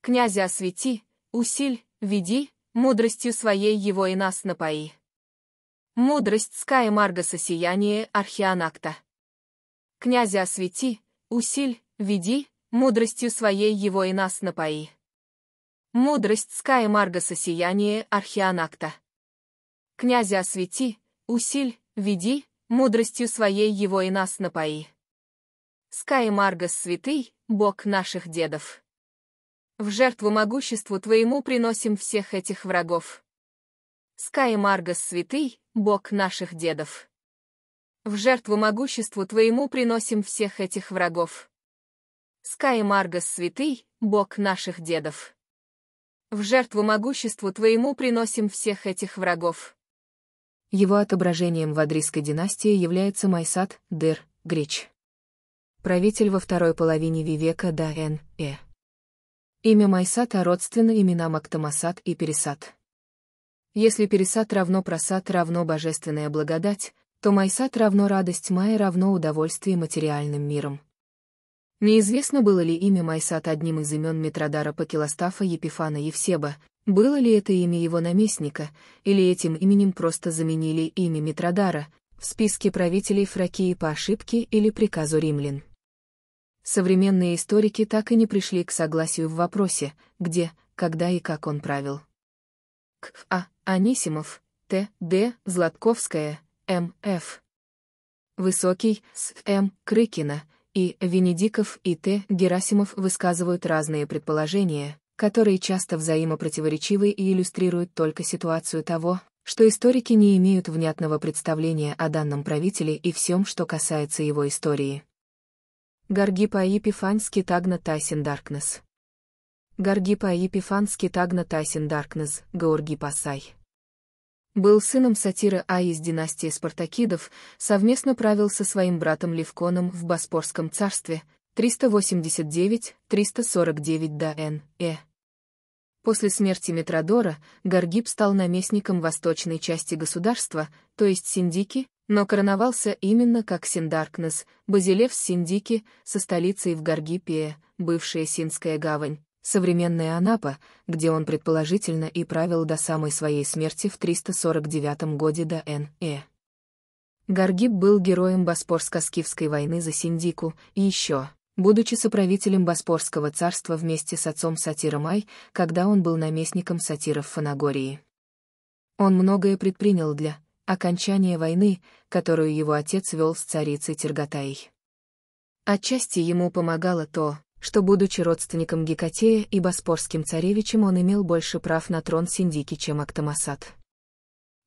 Князя освети, усиль, веди, мудростью своей его и нас напои. Мудрость Скай Маргаса сияние Архианакта. Князя освети, усиль, веди, мудростью своей его и нас напои. Мудрость Скай Маргаса сияние Архианакта. Князя освети, усиль, веди, мудростью своей его и нас напои. Скай Маргас святый, бог наших дедов. В жертву могуществу твоему приносим всех этих врагов. Скай Маргас святый, бог наших дедов. В жертву могуществу твоему приносим всех этих врагов. Скай Маргас святый, бог наших дедов. В жертву могуществу твоему приносим всех этих врагов. Его отображением в Адрийской династии является Майсад Дер Грич. Правитель во второй половине Вивека до Н. Э. Имя Майсата родственно именам Актамасад и Пересад. Если Пересад равно просад равно божественная благодать, то Майсад равно радость Мая равно удовольствие материальным миром. Неизвестно было ли имя Майсад одним из имен Митродара Пакелостафа Епифана Евсеба, было ли это имя его наместника, или этим именем просто заменили имя Митродара, в списке правителей Фракии по ошибке или приказу римлян. Современные историки так и не пришли к согласию в вопросе, где, когда и как он правил. К. А. Анисимов, Т. Д. Златковская, М. Ф. Высокий, С. М. Крыкина и Венедиков и Т. Герасимов высказывают разные предположения, которые часто взаимопротиворечивы и иллюстрируют только ситуацию того, что историки не имеют внятного представления о данном правителе и всем, что касается его истории. Гаргипа Епифанский Тагна Тайсин Даркнес Гаргипа Епифанский Тагна Тайсин Даркнес, Георгий Пасай был сыном сатиры А из династии Спартакидов, совместно правил со своим братом Левконом в Боспорском царстве 389-349 до Н. Э. После смерти Метродора Гаргиб стал наместником восточной части государства, то есть Синдики, но короновался именно как Синдаркнес, Базилев Синдики, со столицей в Гаргипе, бывшая Синская гавань, современная Анапа, где он предположительно и правил до самой своей смерти в 349 годе до Н.Э. Гаргиб был героем Боспорско-Скифской войны за Синдику и еще будучи соправителем Боспорского царства вместе с отцом Сатиром Ай, когда он был наместником Сатира в Фанагории. Он многое предпринял для окончания войны, которую его отец вел с царицей Тергатаей. Отчасти ему помогало то, что, будучи родственником Гекатея и боспорским царевичем, он имел больше прав на трон Синдики, чем Актамасад.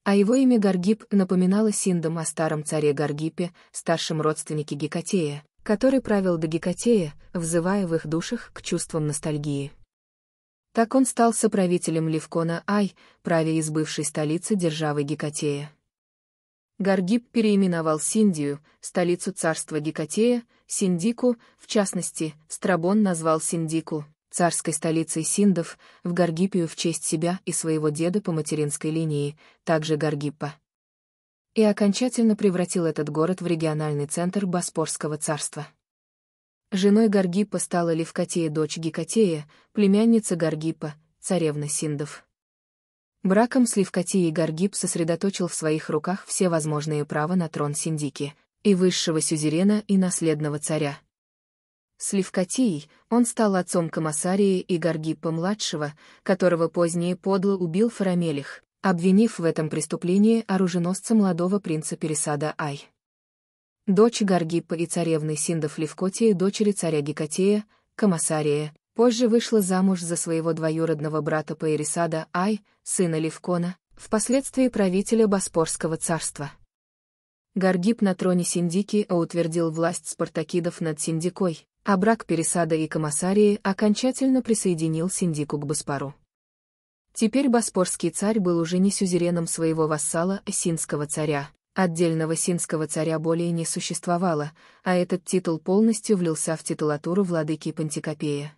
А его имя Гаргип напоминало Синдам о старом царе Гаргипе, старшем родственнике Гекатея, который правил до Гекатея, взывая в их душах к чувствам ностальгии. Так он стал соправителем Левкона Ай, правя из бывшей столицы державы Гекатея. Гаргиб переименовал Синдию, столицу царства Гекатея, Синдику, в частности, Страбон назвал Синдику, царской столицей синдов, в Гаргипию в честь себя и своего деда по материнской линии, также Гаргиппа и окончательно превратил этот город в региональный центр Боспорского царства. Женой Гаргипа стала Левкатея дочь Гекатея, племянница Гаргипа, царевна Синдов. Браком с Левкатией Гаргип сосредоточил в своих руках все возможные права на трон Синдики, и высшего сюзерена и наследного царя. С Левкатией он стал отцом Камасарии и Гаргипа-младшего, которого позднее подло убил Фарамелих, обвинив в этом преступлении оруженосца молодого принца Пересада Ай. Дочь Гаргиппа и царевны Синдов Левкотии, дочери царя Гекатея, Камасария, позже вышла замуж за своего двоюродного брата Паирисада Ай, сына Левкона, впоследствии правителя Боспорского царства. Гаргип на троне Синдики утвердил власть спартакидов над Синдикой, а брак Пересада и Камасарии окончательно присоединил Синдику к Боспору. Теперь боспорский царь был уже не сюзереном своего вассала, а синского царя. Отдельного синского царя более не существовало, а этот титул полностью влился в титулатуру владыки Пантикопея.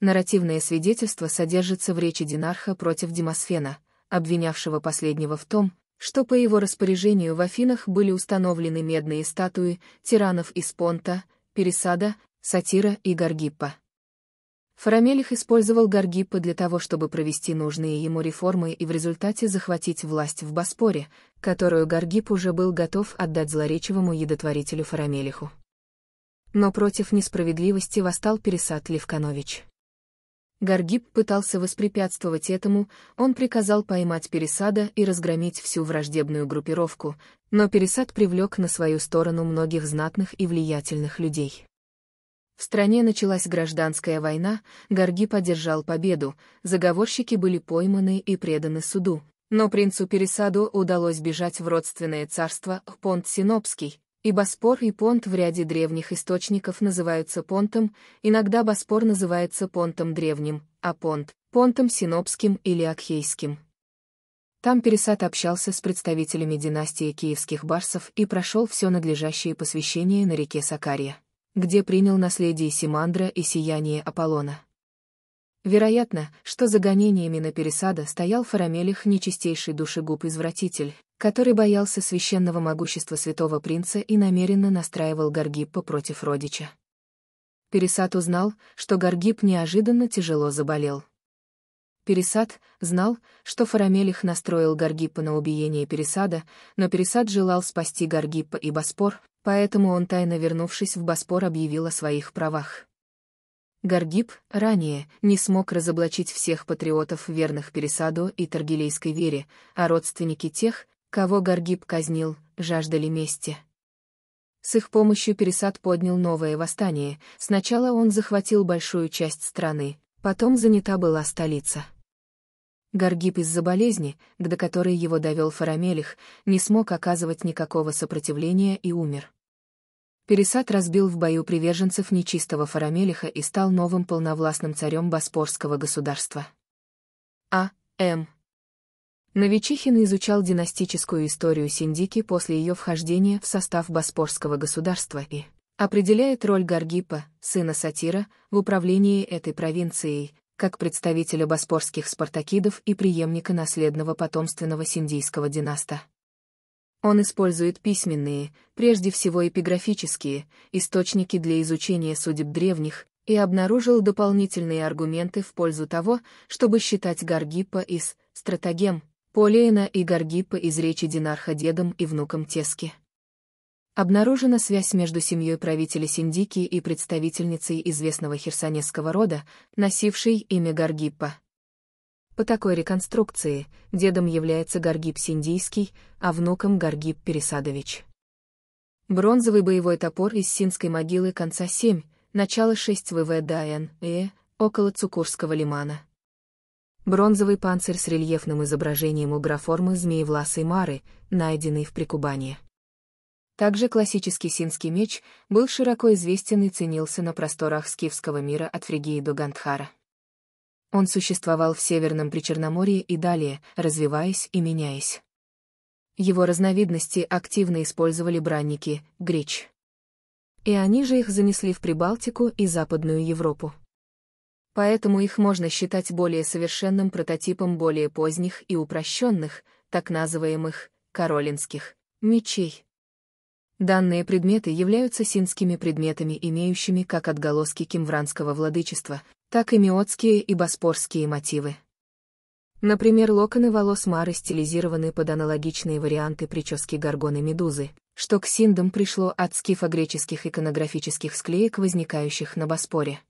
Нарративное свидетельство содержится в речи Динарха против Демосфена, обвинявшего последнего в том, что по его распоряжению в Афинах были установлены медные статуи тиранов из Понта, Пересада, Сатира и Гаргиппа. Фарамелих использовал Гаргиппы для того, чтобы провести нужные ему реформы и в результате захватить власть в Боспоре, которую Гаргип уже был готов отдать злоречивому едотворителю Фарамелиху. Но против несправедливости восстал Пересад Левканович. Гаргип пытался воспрепятствовать этому, он приказал поймать Пересада и разгромить всю враждебную группировку, но Пересад привлек на свою сторону многих знатных и влиятельных людей. В стране началась гражданская война, Горги поддержал победу, заговорщики были пойманы и преданы суду. Но принцу Пересаду удалось бежать в родственное царство Понт Синопский, и Боспор и Понт в ряде древних источников называются Понтом, иногда Боспор называется Понтом древним, а Понт – Понтом Синопским или Акхейским. Там Пересад общался с представителями династии киевских барсов и прошел все надлежащее посвящение на реке Сакария где принял наследие Симандра и сияние Аполлона. Вероятно, что за гонениями на пересада стоял Фарамелих нечистейший душегуб-извратитель, который боялся священного могущества святого принца и намеренно настраивал Гаргиппа против родича. Пересад узнал, что Гаргип неожиданно тяжело заболел. Пересад знал, что Фарамелих настроил Гаргиппа на убиение Пересада, но Пересад желал спасти Гаргиппа и Боспор, поэтому он, тайно вернувшись в Боспор, объявил о своих правах. Гаргип ранее не смог разоблачить всех патриотов, верных Пересаду и Таргилейской вере, а родственники тех, кого Гаргип казнил, жаждали мести. С их помощью Пересад поднял новое восстание, сначала он захватил большую часть страны, потом занята была столица. Гаргип из-за болезни, до которой его довел Фарамелих, не смог оказывать никакого сопротивления и умер. Пересад разбил в бою приверженцев нечистого Фарамелиха и стал новым полновластным царем Боспорского государства. А. М. Новичихин изучал династическую историю Синдики после ее вхождения в состав Боспорского государства и определяет роль Гаргипа, сына Сатира, в управлении этой провинцией, как представителя боспорских спартакидов и преемника наследного потомственного синдийского династа. Он использует письменные, прежде всего эпиграфические, источники для изучения судеб древних и обнаружил дополнительные аргументы в пользу того, чтобы считать Гаргипа из «стратагем», Полиена и Гаргипа из речи Динарха дедом и внуком Тески. Обнаружена связь между семьей правителя Синдики и представительницей известного херсонесского рода, носившей имя Гаргиппа. По такой реконструкции дедом является Гаргип Синдийский, а внуком Гаргип Пересадович. Бронзовый боевой топор из Синской могилы конца 7, начало 6 ВВ Дайен, Э, около Цукурского лимана. Бронзовый панцирь с рельефным изображением угроформы змеевласой Мары, найденный в Прикубании. Также классический синский меч был широко известен и ценился на просторах скифского мира от Фригии до Гандхара. Он существовал в Северном Причерноморье и далее, развиваясь и меняясь. Его разновидности активно использовали бранники, греч. И они же их занесли в Прибалтику и Западную Европу. Поэтому их можно считать более совершенным прототипом более поздних и упрощенных, так называемых, королинских мечей. Данные предметы являются синскими предметами, имеющими как отголоски кимвранского владычества, так и миотские и боспорские мотивы. Например, локоны волос Мары стилизированы под аналогичные варианты прически горгоны Медузы, что к синдам пришло от скифогреческих иконографических склеек, возникающих на Боспоре.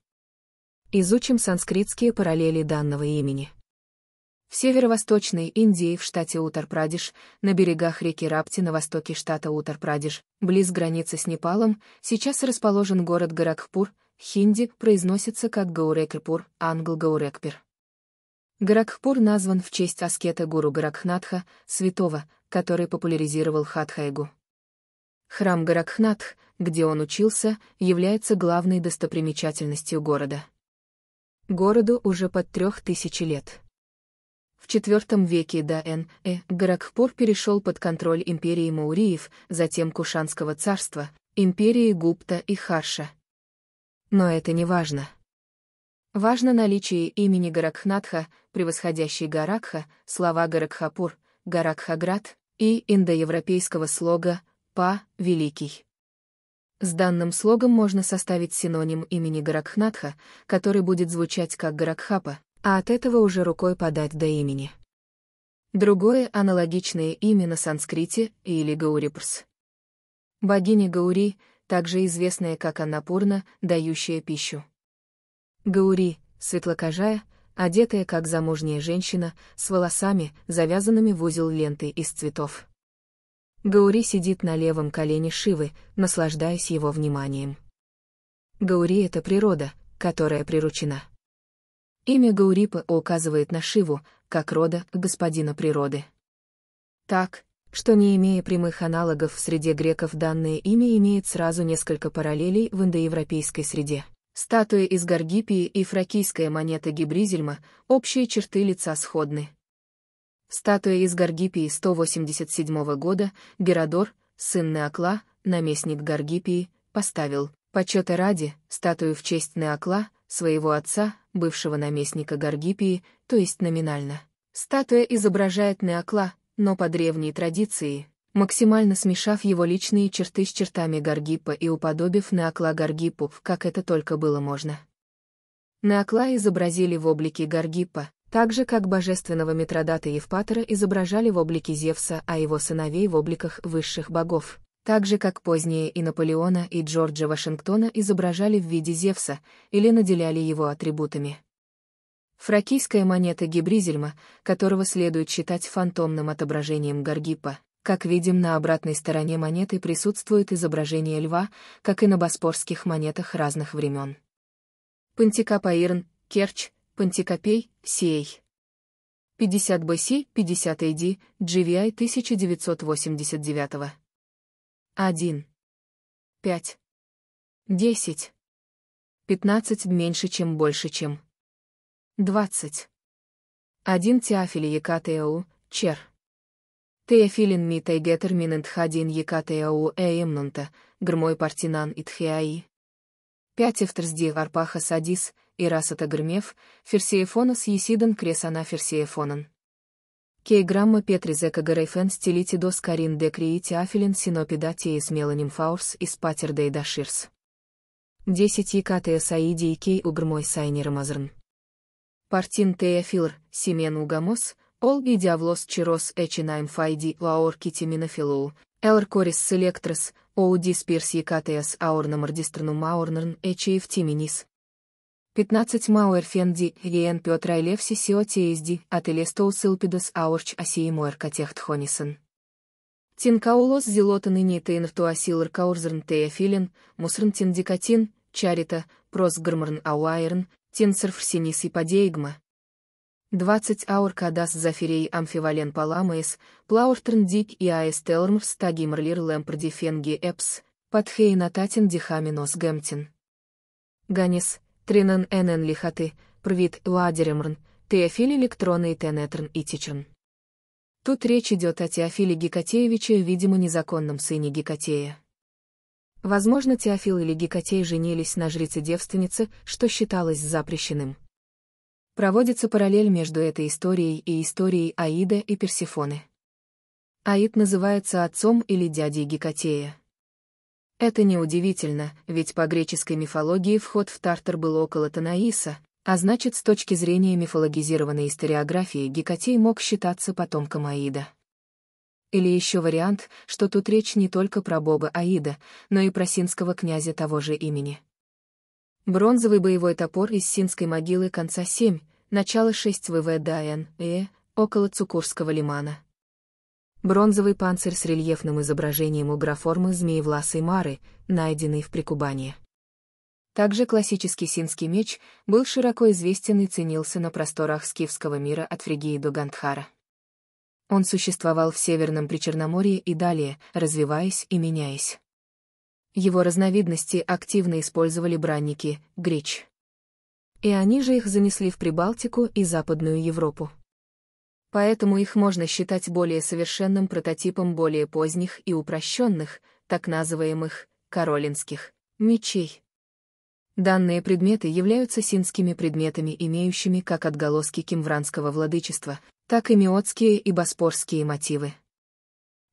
Изучим санскритские параллели данного имени в северо-восточной Индии в штате Утар-Прадиш, на берегах реки Рапти на востоке штата Утар-Прадиш, близ границы с Непалом, сейчас расположен город Гаракхпур, хинди произносится как Гаурекрпур, англ-Гаурекпир. Гаракхпур назван в честь аскета гуру Гаракхнатха, святого, который популяризировал Хатхайгу. Храм Гаракхнатх, где он учился, является главной достопримечательностью города. Городу уже под трех тысячи лет. В IV веке до Н.э. Горакхпур перешел под контроль империи Мауриев, затем Кушанского царства, империи Гупта и Харша. Но это не важно. Важно наличие имени Гаракхнатха, превосходящий Гаракха, слова Гаракхапур, Гаракхаград и индоевропейского слога «Па, Великий». С данным слогом можно составить синоним имени Гаракхнатха, который будет звучать как Гаракхапа, а от этого уже рукой подать до имени. Другое аналогичное имя на санскрите или Гаурипрс. Богиня Гаури, также известная как Аннапурна, дающая пищу. Гаури, светлокожая, одетая как замужняя женщина, с волосами, завязанными в узел ленты из цветов. Гаури сидит на левом колене Шивы, наслаждаясь его вниманием. Гаури — это природа, которая приручена. Имя Гаурипа указывает на Шиву, как рода господина природы. Так, что не имея прямых аналогов в среде греков данное имя имеет сразу несколько параллелей в индоевропейской среде. Статуя из Гаргипии и фракийская монета Гибризельма, общие черты лица сходны. Статуя из Гаргипии 187 года, Геродор, сын Неокла, наместник Гаргипии, поставил, почета ради, статую в честь Неокла, своего отца, бывшего наместника Гаргипии, то есть номинально. Статуя изображает Неокла, но по древней традиции, максимально смешав его личные черты с чертами Гаргипа и уподобив Неокла Гаргипу, как это только было можно. Неокла изобразили в облике Гаргипа, так же как божественного Митродата Евпатора изображали в облике Зевса, а его сыновей в обликах высших богов. Так же, как позднее и Наполеона, и Джорджа Вашингтона изображали в виде Зевса или наделяли его атрибутами. Фракийская монета Гибризельма, которого следует считать фантомным отображением Гаргиппа. Как видим, на обратной стороне монеты присутствует изображение льва, как и на боспорских монетах разных времен. Пантикапаирн, Керч, Пантикопей, Сей. 50 BC, 50 AD, GVI 1989 один пять десять пятнадцать меньше чем больше чем. двадцать один Теофили Екатеу, Чер. Теофилин ми тейгетер минент хадин Екатеу эемнунта, грмой партинан и итхиаи. пять Эфтерсди Арпаха Садис, и Ирасата Грмев, Ферсиефонос Есидан Кресана Ферсиефонан. Кейграмма Петризека Гарайфен стилити дос Карин де Криити Афилин Синопида Теис Меланим Фаурс из Патердей Даширс. 10 Екатея Саиди и Кей Угрмой Сайни Рамазрн. Партин Тея Филр, Семен Угамос, Олги Диавлос Чирос Эчинайм Файди Лаор Китиминофилоу, Элр Корис Селектрос, Оудис Пирс Екатеяс Аорна Мардистрну Маорнерн Эчиев Тиминис. 15 мауэр фенди Риен Петра Левси Сио Теезди, Ателестоус Илпидас Аурч Асии Муэркотехт Хонисон. Тинкаулос Зелотан и асилр а Туасилр Каурзерн Теяфилин, э Мусрн Тиндикатин, Чарита, Просгармрн Ауайрн, Тинсерф Синис и Падеигма. 20 аур кадас зафирей амфивален паламаес, плауртерн дик и аэстелрм в стаги мрлир лэмпрди фенги эпс, подхей нататин дихаминос гэмтин. Ганис, Стринен енен ліхати, привіт, уадеремрн, теофиль электроны и тенетрн и Тут речь идет о Теофиле Гекатеевиче, видимо, незаконном сыне Гекатея. Возможно, Теофил или Гекатей женились на жрице-девственнице, что считалось запрещенным. Проводится параллель между этой историей и историей Аида и Персифоны. Аид называется отцом или дядей Гекатея. Это неудивительно, ведь по греческой мифологии вход в Тартар был около Танаиса, а значит, с точки зрения мифологизированной историографии Гекатей мог считаться потомком Аида. Или еще вариант, что тут речь не только про бога Аида, но и про синского князя того же имени. Бронзовый боевой топор из синской могилы конца 7, начало 6 ВВ Дайан, Э, около Цукурского лимана. Бронзовый панцирь с рельефным изображением угроформы змеевласой Мары, найденный в Прикубании. Также классический синский меч был широко известен и ценился на просторах скифского мира от Фригии до Гандхара. Он существовал в Северном Причерноморье и далее, развиваясь и меняясь. Его разновидности активно использовали бранники, греч. И они же их занесли в Прибалтику и Западную Европу. Поэтому их можно считать более совершенным прототипом более поздних и упрощенных, так называемых, королинских, мечей. Данные предметы являются синскими предметами, имеющими как отголоски кимвранского владычества, так и миотские и боспорские мотивы.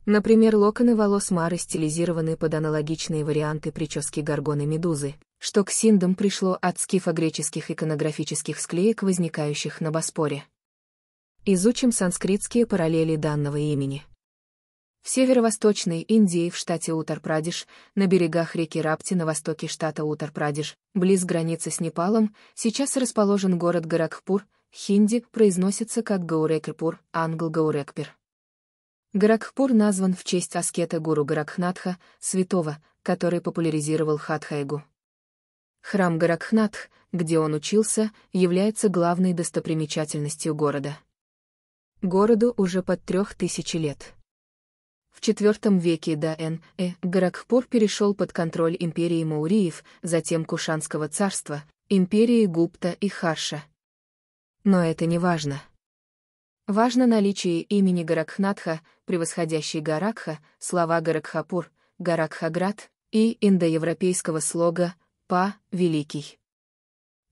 Например, локоны волос Мары стилизированы под аналогичные варианты прически горгоны Медузы, что к синдам пришло от скифо-греческих иконографических склеек, возникающих на Боспоре. Изучим санскритские параллели данного имени. В северо-восточной Индии в штате Утар-Прадиш, на берегах реки Рапти на востоке штата Утар-Прадиш, близ границы с Непалом, сейчас расположен город Гаракхпур, хинди произносится как Гаурекрпур, англ Гаурекпир. Гаракхпур назван в честь аскета гуру Гаракхнатха, святого, который популяризировал хатхайгу. Храм Гаракхнатх, где он учился, является главной достопримечательностью города. Городу уже под трех тысячи лет. В IV веке до Н.э. Горакхпур перешел под контроль империи Мауриев, затем Кушанского царства, империи Гупта и Харша. Но это не важно. Важно наличие имени Гаракхнатха, превосходящей Гаракха, слова Гаракхапур, Гаракхаград и индоевропейского слога «Па, Великий».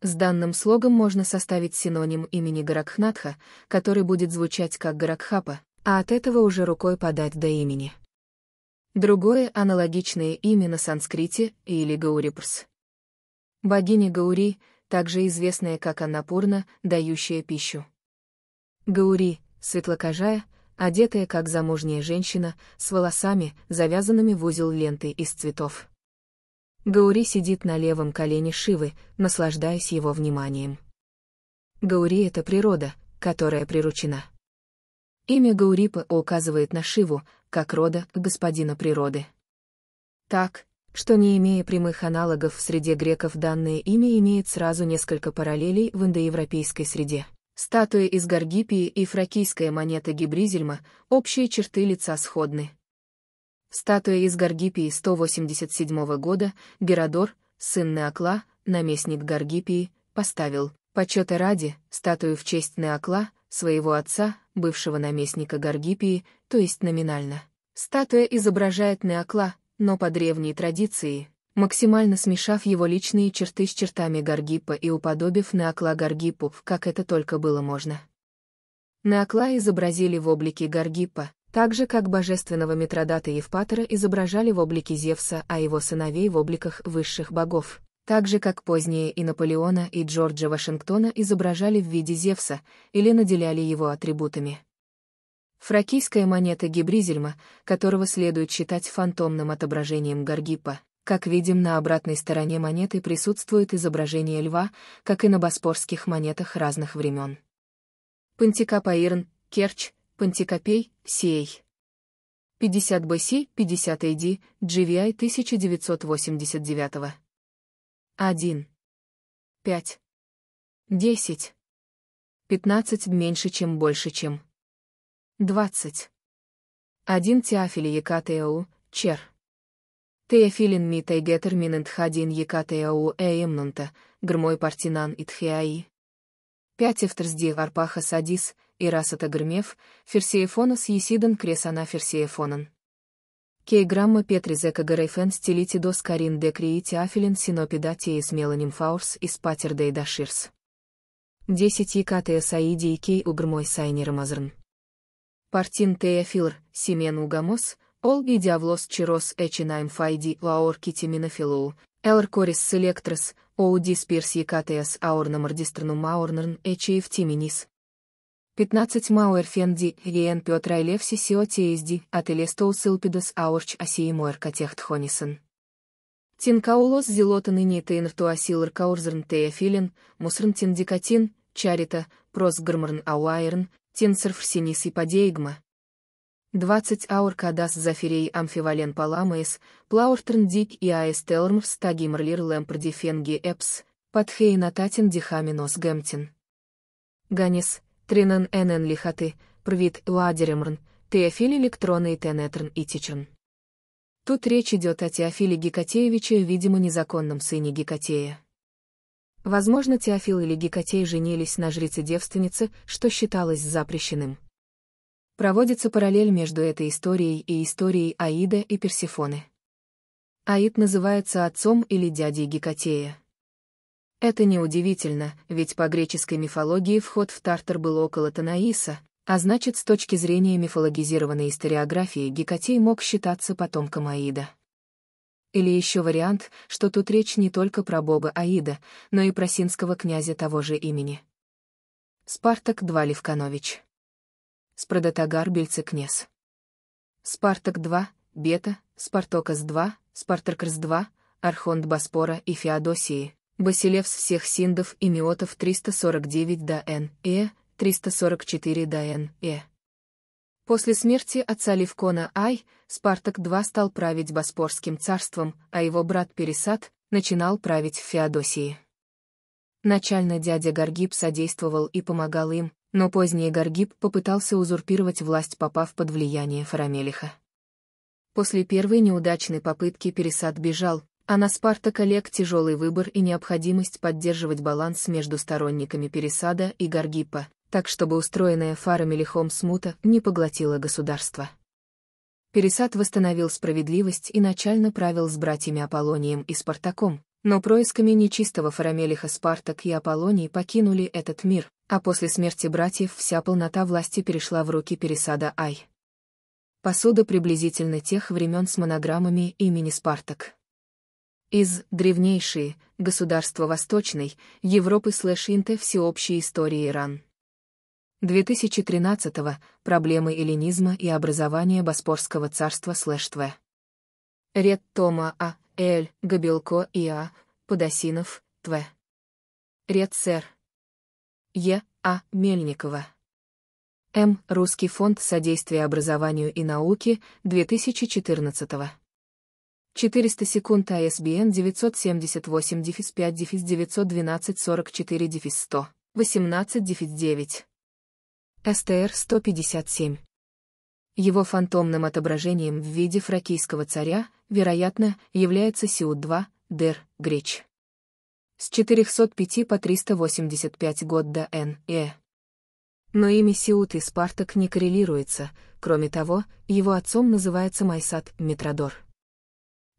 С данным слогом можно составить синоним имени Гаракхнатха, который будет звучать как Гаракхапа, а от этого уже рукой подать до имени. Другое аналогичное имя на санскрите — или Гаурипрс. Богиня Гаури, также известная как Аннапурна, дающая пищу. Гаури, светлокожая, одетая как замужняя женщина, с волосами, завязанными в узел ленты из цветов. Гаури сидит на левом колене Шивы, наслаждаясь его вниманием. Гаури — это природа, которая приручена. Имя Гаурипа указывает на Шиву, как рода господина природы. Так, что не имея прямых аналогов в среде греков данное имя имеет сразу несколько параллелей в индоевропейской среде. Статуя из Гаргипии и фракийская монета Гибризельма, общие черты лица сходны. Статуя из Гаргипии 187 года, Геродор, сын Неокла, наместник Гаргипии, поставил, почета ради, статую в честь Неокла, своего отца, бывшего наместника Гаргипии, то есть номинально. Статуя изображает Неокла, но по древней традиции, максимально смешав его личные черты с чертами Гаргиппа и уподобив Неокла Гаргиппу, как это только было можно. Неокла изобразили в облике Гаргиппа, так же, как божественного Митродата и Евпатора изображали в облике Зевса, а его сыновей в обликах высших богов. Так же, как позднее и Наполеона, и Джорджа Вашингтона изображали в виде Зевса или наделяли его атрибутами. Фракийская монета Гибризельма, которого следует считать фантомным отображением Гаргипа. Как видим, на обратной стороне монеты присутствует изображение льва, как и на боспорских монетах разных времен. Пантикапаирн, Керч, Пантикопей, Сей. 50BC, 50AD, GVI 1989. 1. 5. 10. 15 меньше чем больше чем. 20. 1 Теофили Екатеу, Чер. Теофилин ми тайгетер хадин Екатеу эемнунта, грмой партинан итхеаи. 5 Эфтерсди Арпаха Садис, и раз Ирасат Агрмев, Ферсеефонос Есидан Кресана ферсиефонан. Кейграмма Петризека Гарайфен Стилитидос Карин де Криити Афилин Синопида Теис Меланим Фаурс и Спатер Дейда Ширс. 10 Екатея Саиди и Кей Угрмой Сайнер Мазрн. Партин Тея Филр, Семен Угамос, Ол и Диавлос Чирос Эчинаем Файди Лаор Китиминофилоу, Элр Корис Селектрос, Оудис Пирс Екатеас Аорна Мардистрну Маорнерн Эчиев Тиминис. 15 Мауэрфенди, Риен Петр Айлевси Сио Тиезди, от Элестоус Аурч Асии Муэркотехт Хонисон. Тинкаулос зелотан и нейтейн туасилр каурзрн теяфилин, мусрн тиндикатин, чарита, просгрмрн ауайрн, тинсерф синис и подейгма. 20 аур кадас зафирей амфивален паламаис, плауртрн дик и аэстелрм в стагимрлир лэмпрди фенги эпс, подхей нататин дихаминос гэмтин. Ганис, Тринен енен ліхати, привіт, Уадеремрн, Теофиль Электроны и Тенетрн Итичен. Тут речь идет о Теофиле Гекатеевиче, видимо, незаконном сыне Гекатея. Возможно, Теофил или Гекатей женились на жрице-девственнице, что считалось запрещенным. Проводится параллель между этой историей и историей Аида и Персифоны. Аид называется отцом или дядей Гекатея. Это неудивительно, ведь по греческой мифологии вход в Тартар был около Танаиса, а значит, с точки зрения мифологизированной историографии Гекатей мог считаться потомком Аида. Или еще вариант, что тут речь не только про бога Аида, но и про синского князя того же имени. Спартак 2 Левканович. Спрадатагар Бельцекнес. Спартак 2, Бета, Спартокас 2, Спартакрс 2, Архонт Боспора и Феодосии, Басилевс всех синдов и миотов 349 до Н, Э, 344 до Н, Э. После смерти отца Левкона Ай, Спартак II стал править Боспорским царством, а его брат Пересад начинал править в Феодосии. Начально дядя Гаргиб содействовал и помогал им, но позднее Гаргиб попытался узурпировать власть, попав под влияние Фарамелиха. После первой неудачной попытки Пересад бежал, а на Спартака коллег тяжелый выбор и необходимость поддерживать баланс между сторонниками Пересада и Гаргипа, так чтобы устроенная фарами лихом смута не поглотила государство. Пересад восстановил справедливость и начально правил с братьями Аполлонием и Спартаком, но происками нечистого фарамелиха Спартак и Аполлоний покинули этот мир, а после смерти братьев вся полнота власти перешла в руки Пересада Ай. Посуда приблизительно тех времен с монограммами имени Спартак. Из древнейшие государства Восточной Европы слэш инте всеобщей истории Иран. 2013 -го, проблемы эллинизма и образования Боспорского царства слэш ТВ. Ред Тома А. Эль, Габелко и А. Подосинов, Тв. Ред Сэр. Е. А. Мельникова. М. Русский фонд содействия образованию и науке 2014 -го. 400 секунд ISBN 978-5-912-44-100, 18-9. СТР-157. Его фантомным отображением в виде фракийского царя, вероятно, является Сиу-2, Дер, Греч. С 405 по 385 год до Н. Э. Но имя Сиут и Спартак не коррелируется, кроме того, его отцом называется Майсад Метродор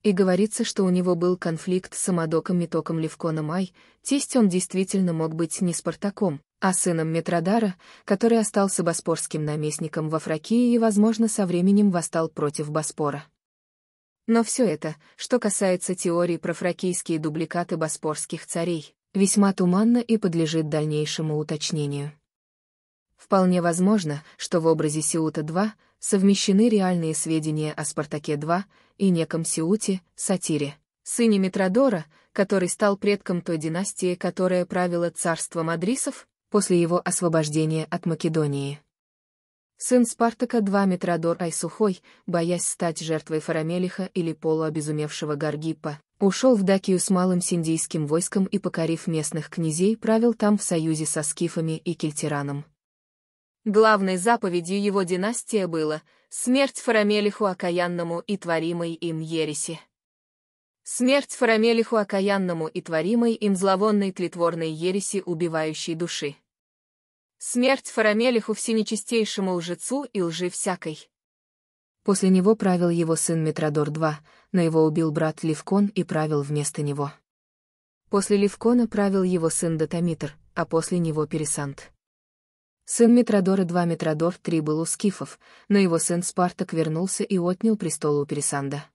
и говорится, что у него был конфликт с самодоком Митоком Левконом Ай, тесть он действительно мог быть не Спартаком, а сыном Метродара, который остался боспорским наместником во Фракии и, возможно, со временем восстал против Боспора. Но все это, что касается теории про фракийские дубликаты боспорских царей, весьма туманно и подлежит дальнейшему уточнению. Вполне возможно, что в образе Сиута-2 совмещены реальные сведения о «Спартаке-2» и неком Сиуте, сатире, сыне Митродора, который стал предком той династии, которая правила царством Адрисов после его освобождения от Македонии. Сын Спартака II Митродор Айсухой, боясь стать жертвой Фарамелиха или полуобезумевшего Гаргиппа, ушел в Дакию с малым синдийским войском и, покорив местных князей, правил там в союзе со скифами и кельтираном. Главной заповедью его династии было смерть Фарамелиху окаянному и творимой им ереси. Смерть Фарамелиху окаянному и творимой им зловонной тлетворной ереси убивающей души. Смерть Фарамелиху всенечистейшему лжецу и лжи всякой. После него правил его сын Метродор II, но его убил брат Левкон и правил вместо него. После Левкона правил его сын Датамитр, а после него Пересант. Сын Митродора два Митродор три был у скифов, но его сын Спартак вернулся и отнял престол у Пересанда.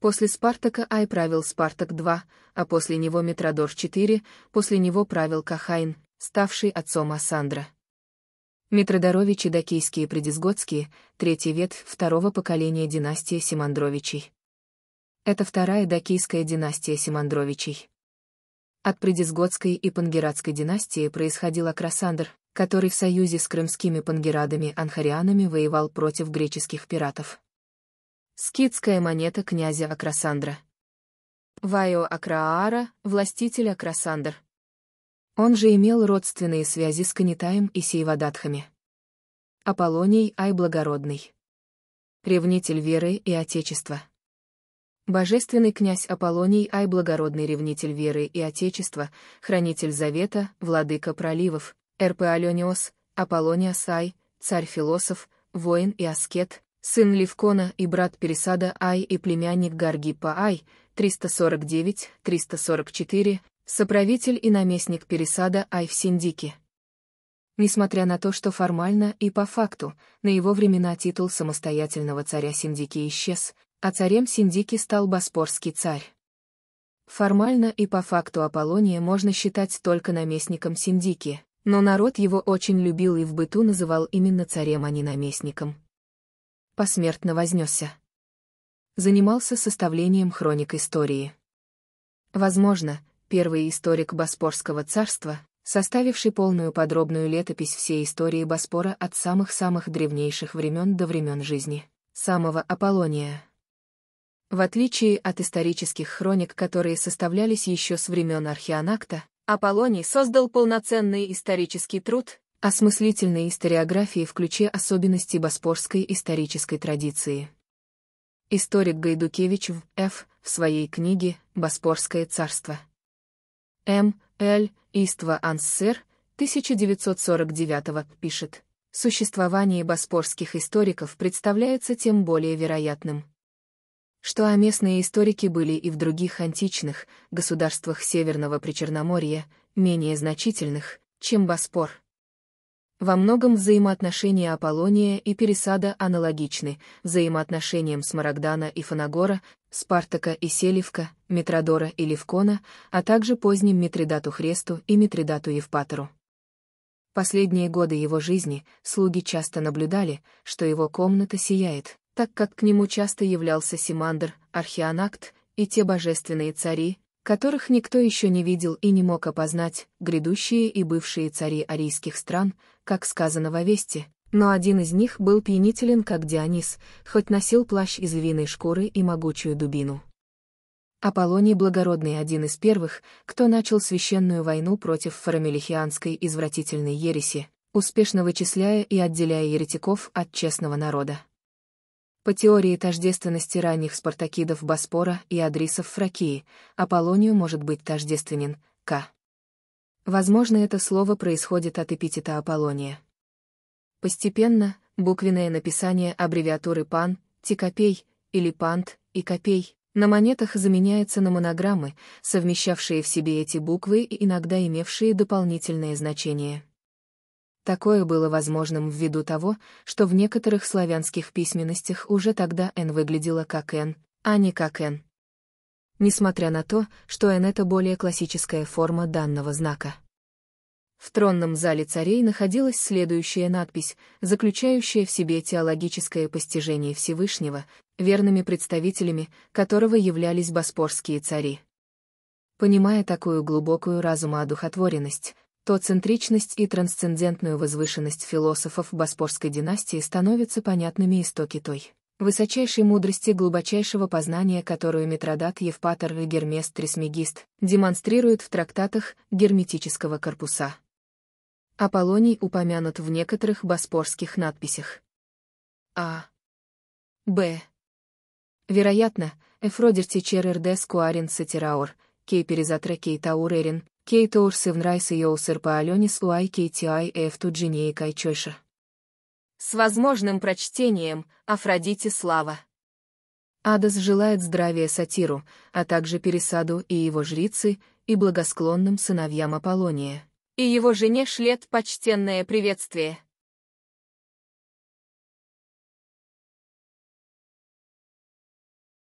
После Спартака Ай правил Спартак два, а после него Митродор четыре, после него правил Кахайн, ставший отцом Асандра. Митродоровичи дакийские и предизгодские, третий ветвь второго поколения династии Симандровичей. Это вторая дакийская династия Симандровичей. От предизгодской и пангератской династии происходил Акрасандр, который в союзе с крымскими пангерадами-анхарианами воевал против греческих пиратов. Скидская монета князя Акрасандра. Вайо Акраара, властитель Акрасандр. Он же имел родственные связи с Канитаем и Сейвадатхами. Аполлоний Ай Благородный. Ревнитель веры и Отечества. Божественный князь Аполлоний Ай Благородный ревнитель веры и Отечества, хранитель завета, владыка проливов, РП Алениос, Аполлония Сай, царь-философ, воин и аскет, сын Левкона и брат Пересада Ай и племянник Гаргипа Ай, 349-344, соправитель и наместник Пересада Ай в Синдике. Несмотря на то, что формально и по факту, на его времена титул самостоятельного царя Синдики исчез, а царем Синдики стал Боспорский царь. Формально и по факту Аполлония можно считать только наместником Синдики, но народ его очень любил и в быту называл именно царем, а не наместником. Посмертно вознесся. Занимался составлением хроник истории. Возможно, первый историк Боспорского царства, составивший полную подробную летопись всей истории Боспора от самых-самых древнейших времен до времен жизни, самого Аполлония. В отличие от исторических хроник, которые составлялись еще с времен Архианакта. Аполлоний создал полноценный исторический труд, осмыслительной историографии в ключе особенностей боспорской исторической традиции. Историк Гайдукевич в Ф. в своей книге «Боспорское царство». М. Л. Иства Ансер, 1949 пишет, «Существование боспорских историков представляется тем более вероятным, что а местные историки были и в других античных государствах Северного Причерноморья, менее значительных, чем Боспор. Во многом взаимоотношения Аполлония и Пересада аналогичны взаимоотношениям Смарагдана и Фанагора, Спартака и Селивка, Митродора и Левкона, а также поздним Митридату Хресту и Митридату Евпатору. Последние годы его жизни слуги часто наблюдали, что его комната сияет, так как к нему часто являлся Симандр, Архианакт и те божественные цари, которых никто еще не видел и не мог опознать, грядущие и бывшие цари арийских стран, как сказано во вести, но один из них был пьянителен, как Дионис, хоть носил плащ из львиной шкуры и могучую дубину. Аполлоний Благородный один из первых, кто начал священную войну против фарамелихианской извратительной ереси, успешно вычисляя и отделяя еретиков от честного народа. По теории тождественности ранних спартакидов Боспора и адрисов Фракии, Аполлонию может быть тождественен К. Возможно, это слово происходит от эпитета Аполлония. Постепенно, буквенное написание аббревиатуры «пан», «тикопей» или «пант» и «копей» на монетах заменяется на монограммы, совмещавшие в себе эти буквы и иногда имевшие дополнительное значение. Такое было возможным ввиду того, что в некоторых славянских письменностях уже тогда «н» выглядела как «н», а не как «н». Несмотря на то, что «н» — это более классическая форма данного знака. В тронном зале царей находилась следующая надпись, заключающая в себе теологическое постижение Всевышнего, верными представителями которого являлись боспорские цари. Понимая такую глубокую разумоодухотворенность, то центричность и трансцендентную возвышенность философов Боспорской династии становятся понятными истоки той высочайшей мудрости глубочайшего познания, которую Митродат Евпатор и Гермес Трисмегист демонстрируют в трактатах герметического корпуса. Аполлоний упомянут в некоторых боспорских надписях. А. Б. Вероятно, Эфродерти Черердес Куарин Сатираур, Кейперизатре Кейтаурерин, Кейта урсывнрайс и Йоусер по Уай Кейтиай Эфту Джинеи Кайчойша. С возможным прочтением Афродите Слава. Адас желает здравия Сатиру, а также Пересаду и его жрицы, и благосклонным сыновьям Аполлония. И его жене шлет почтенное приветствие.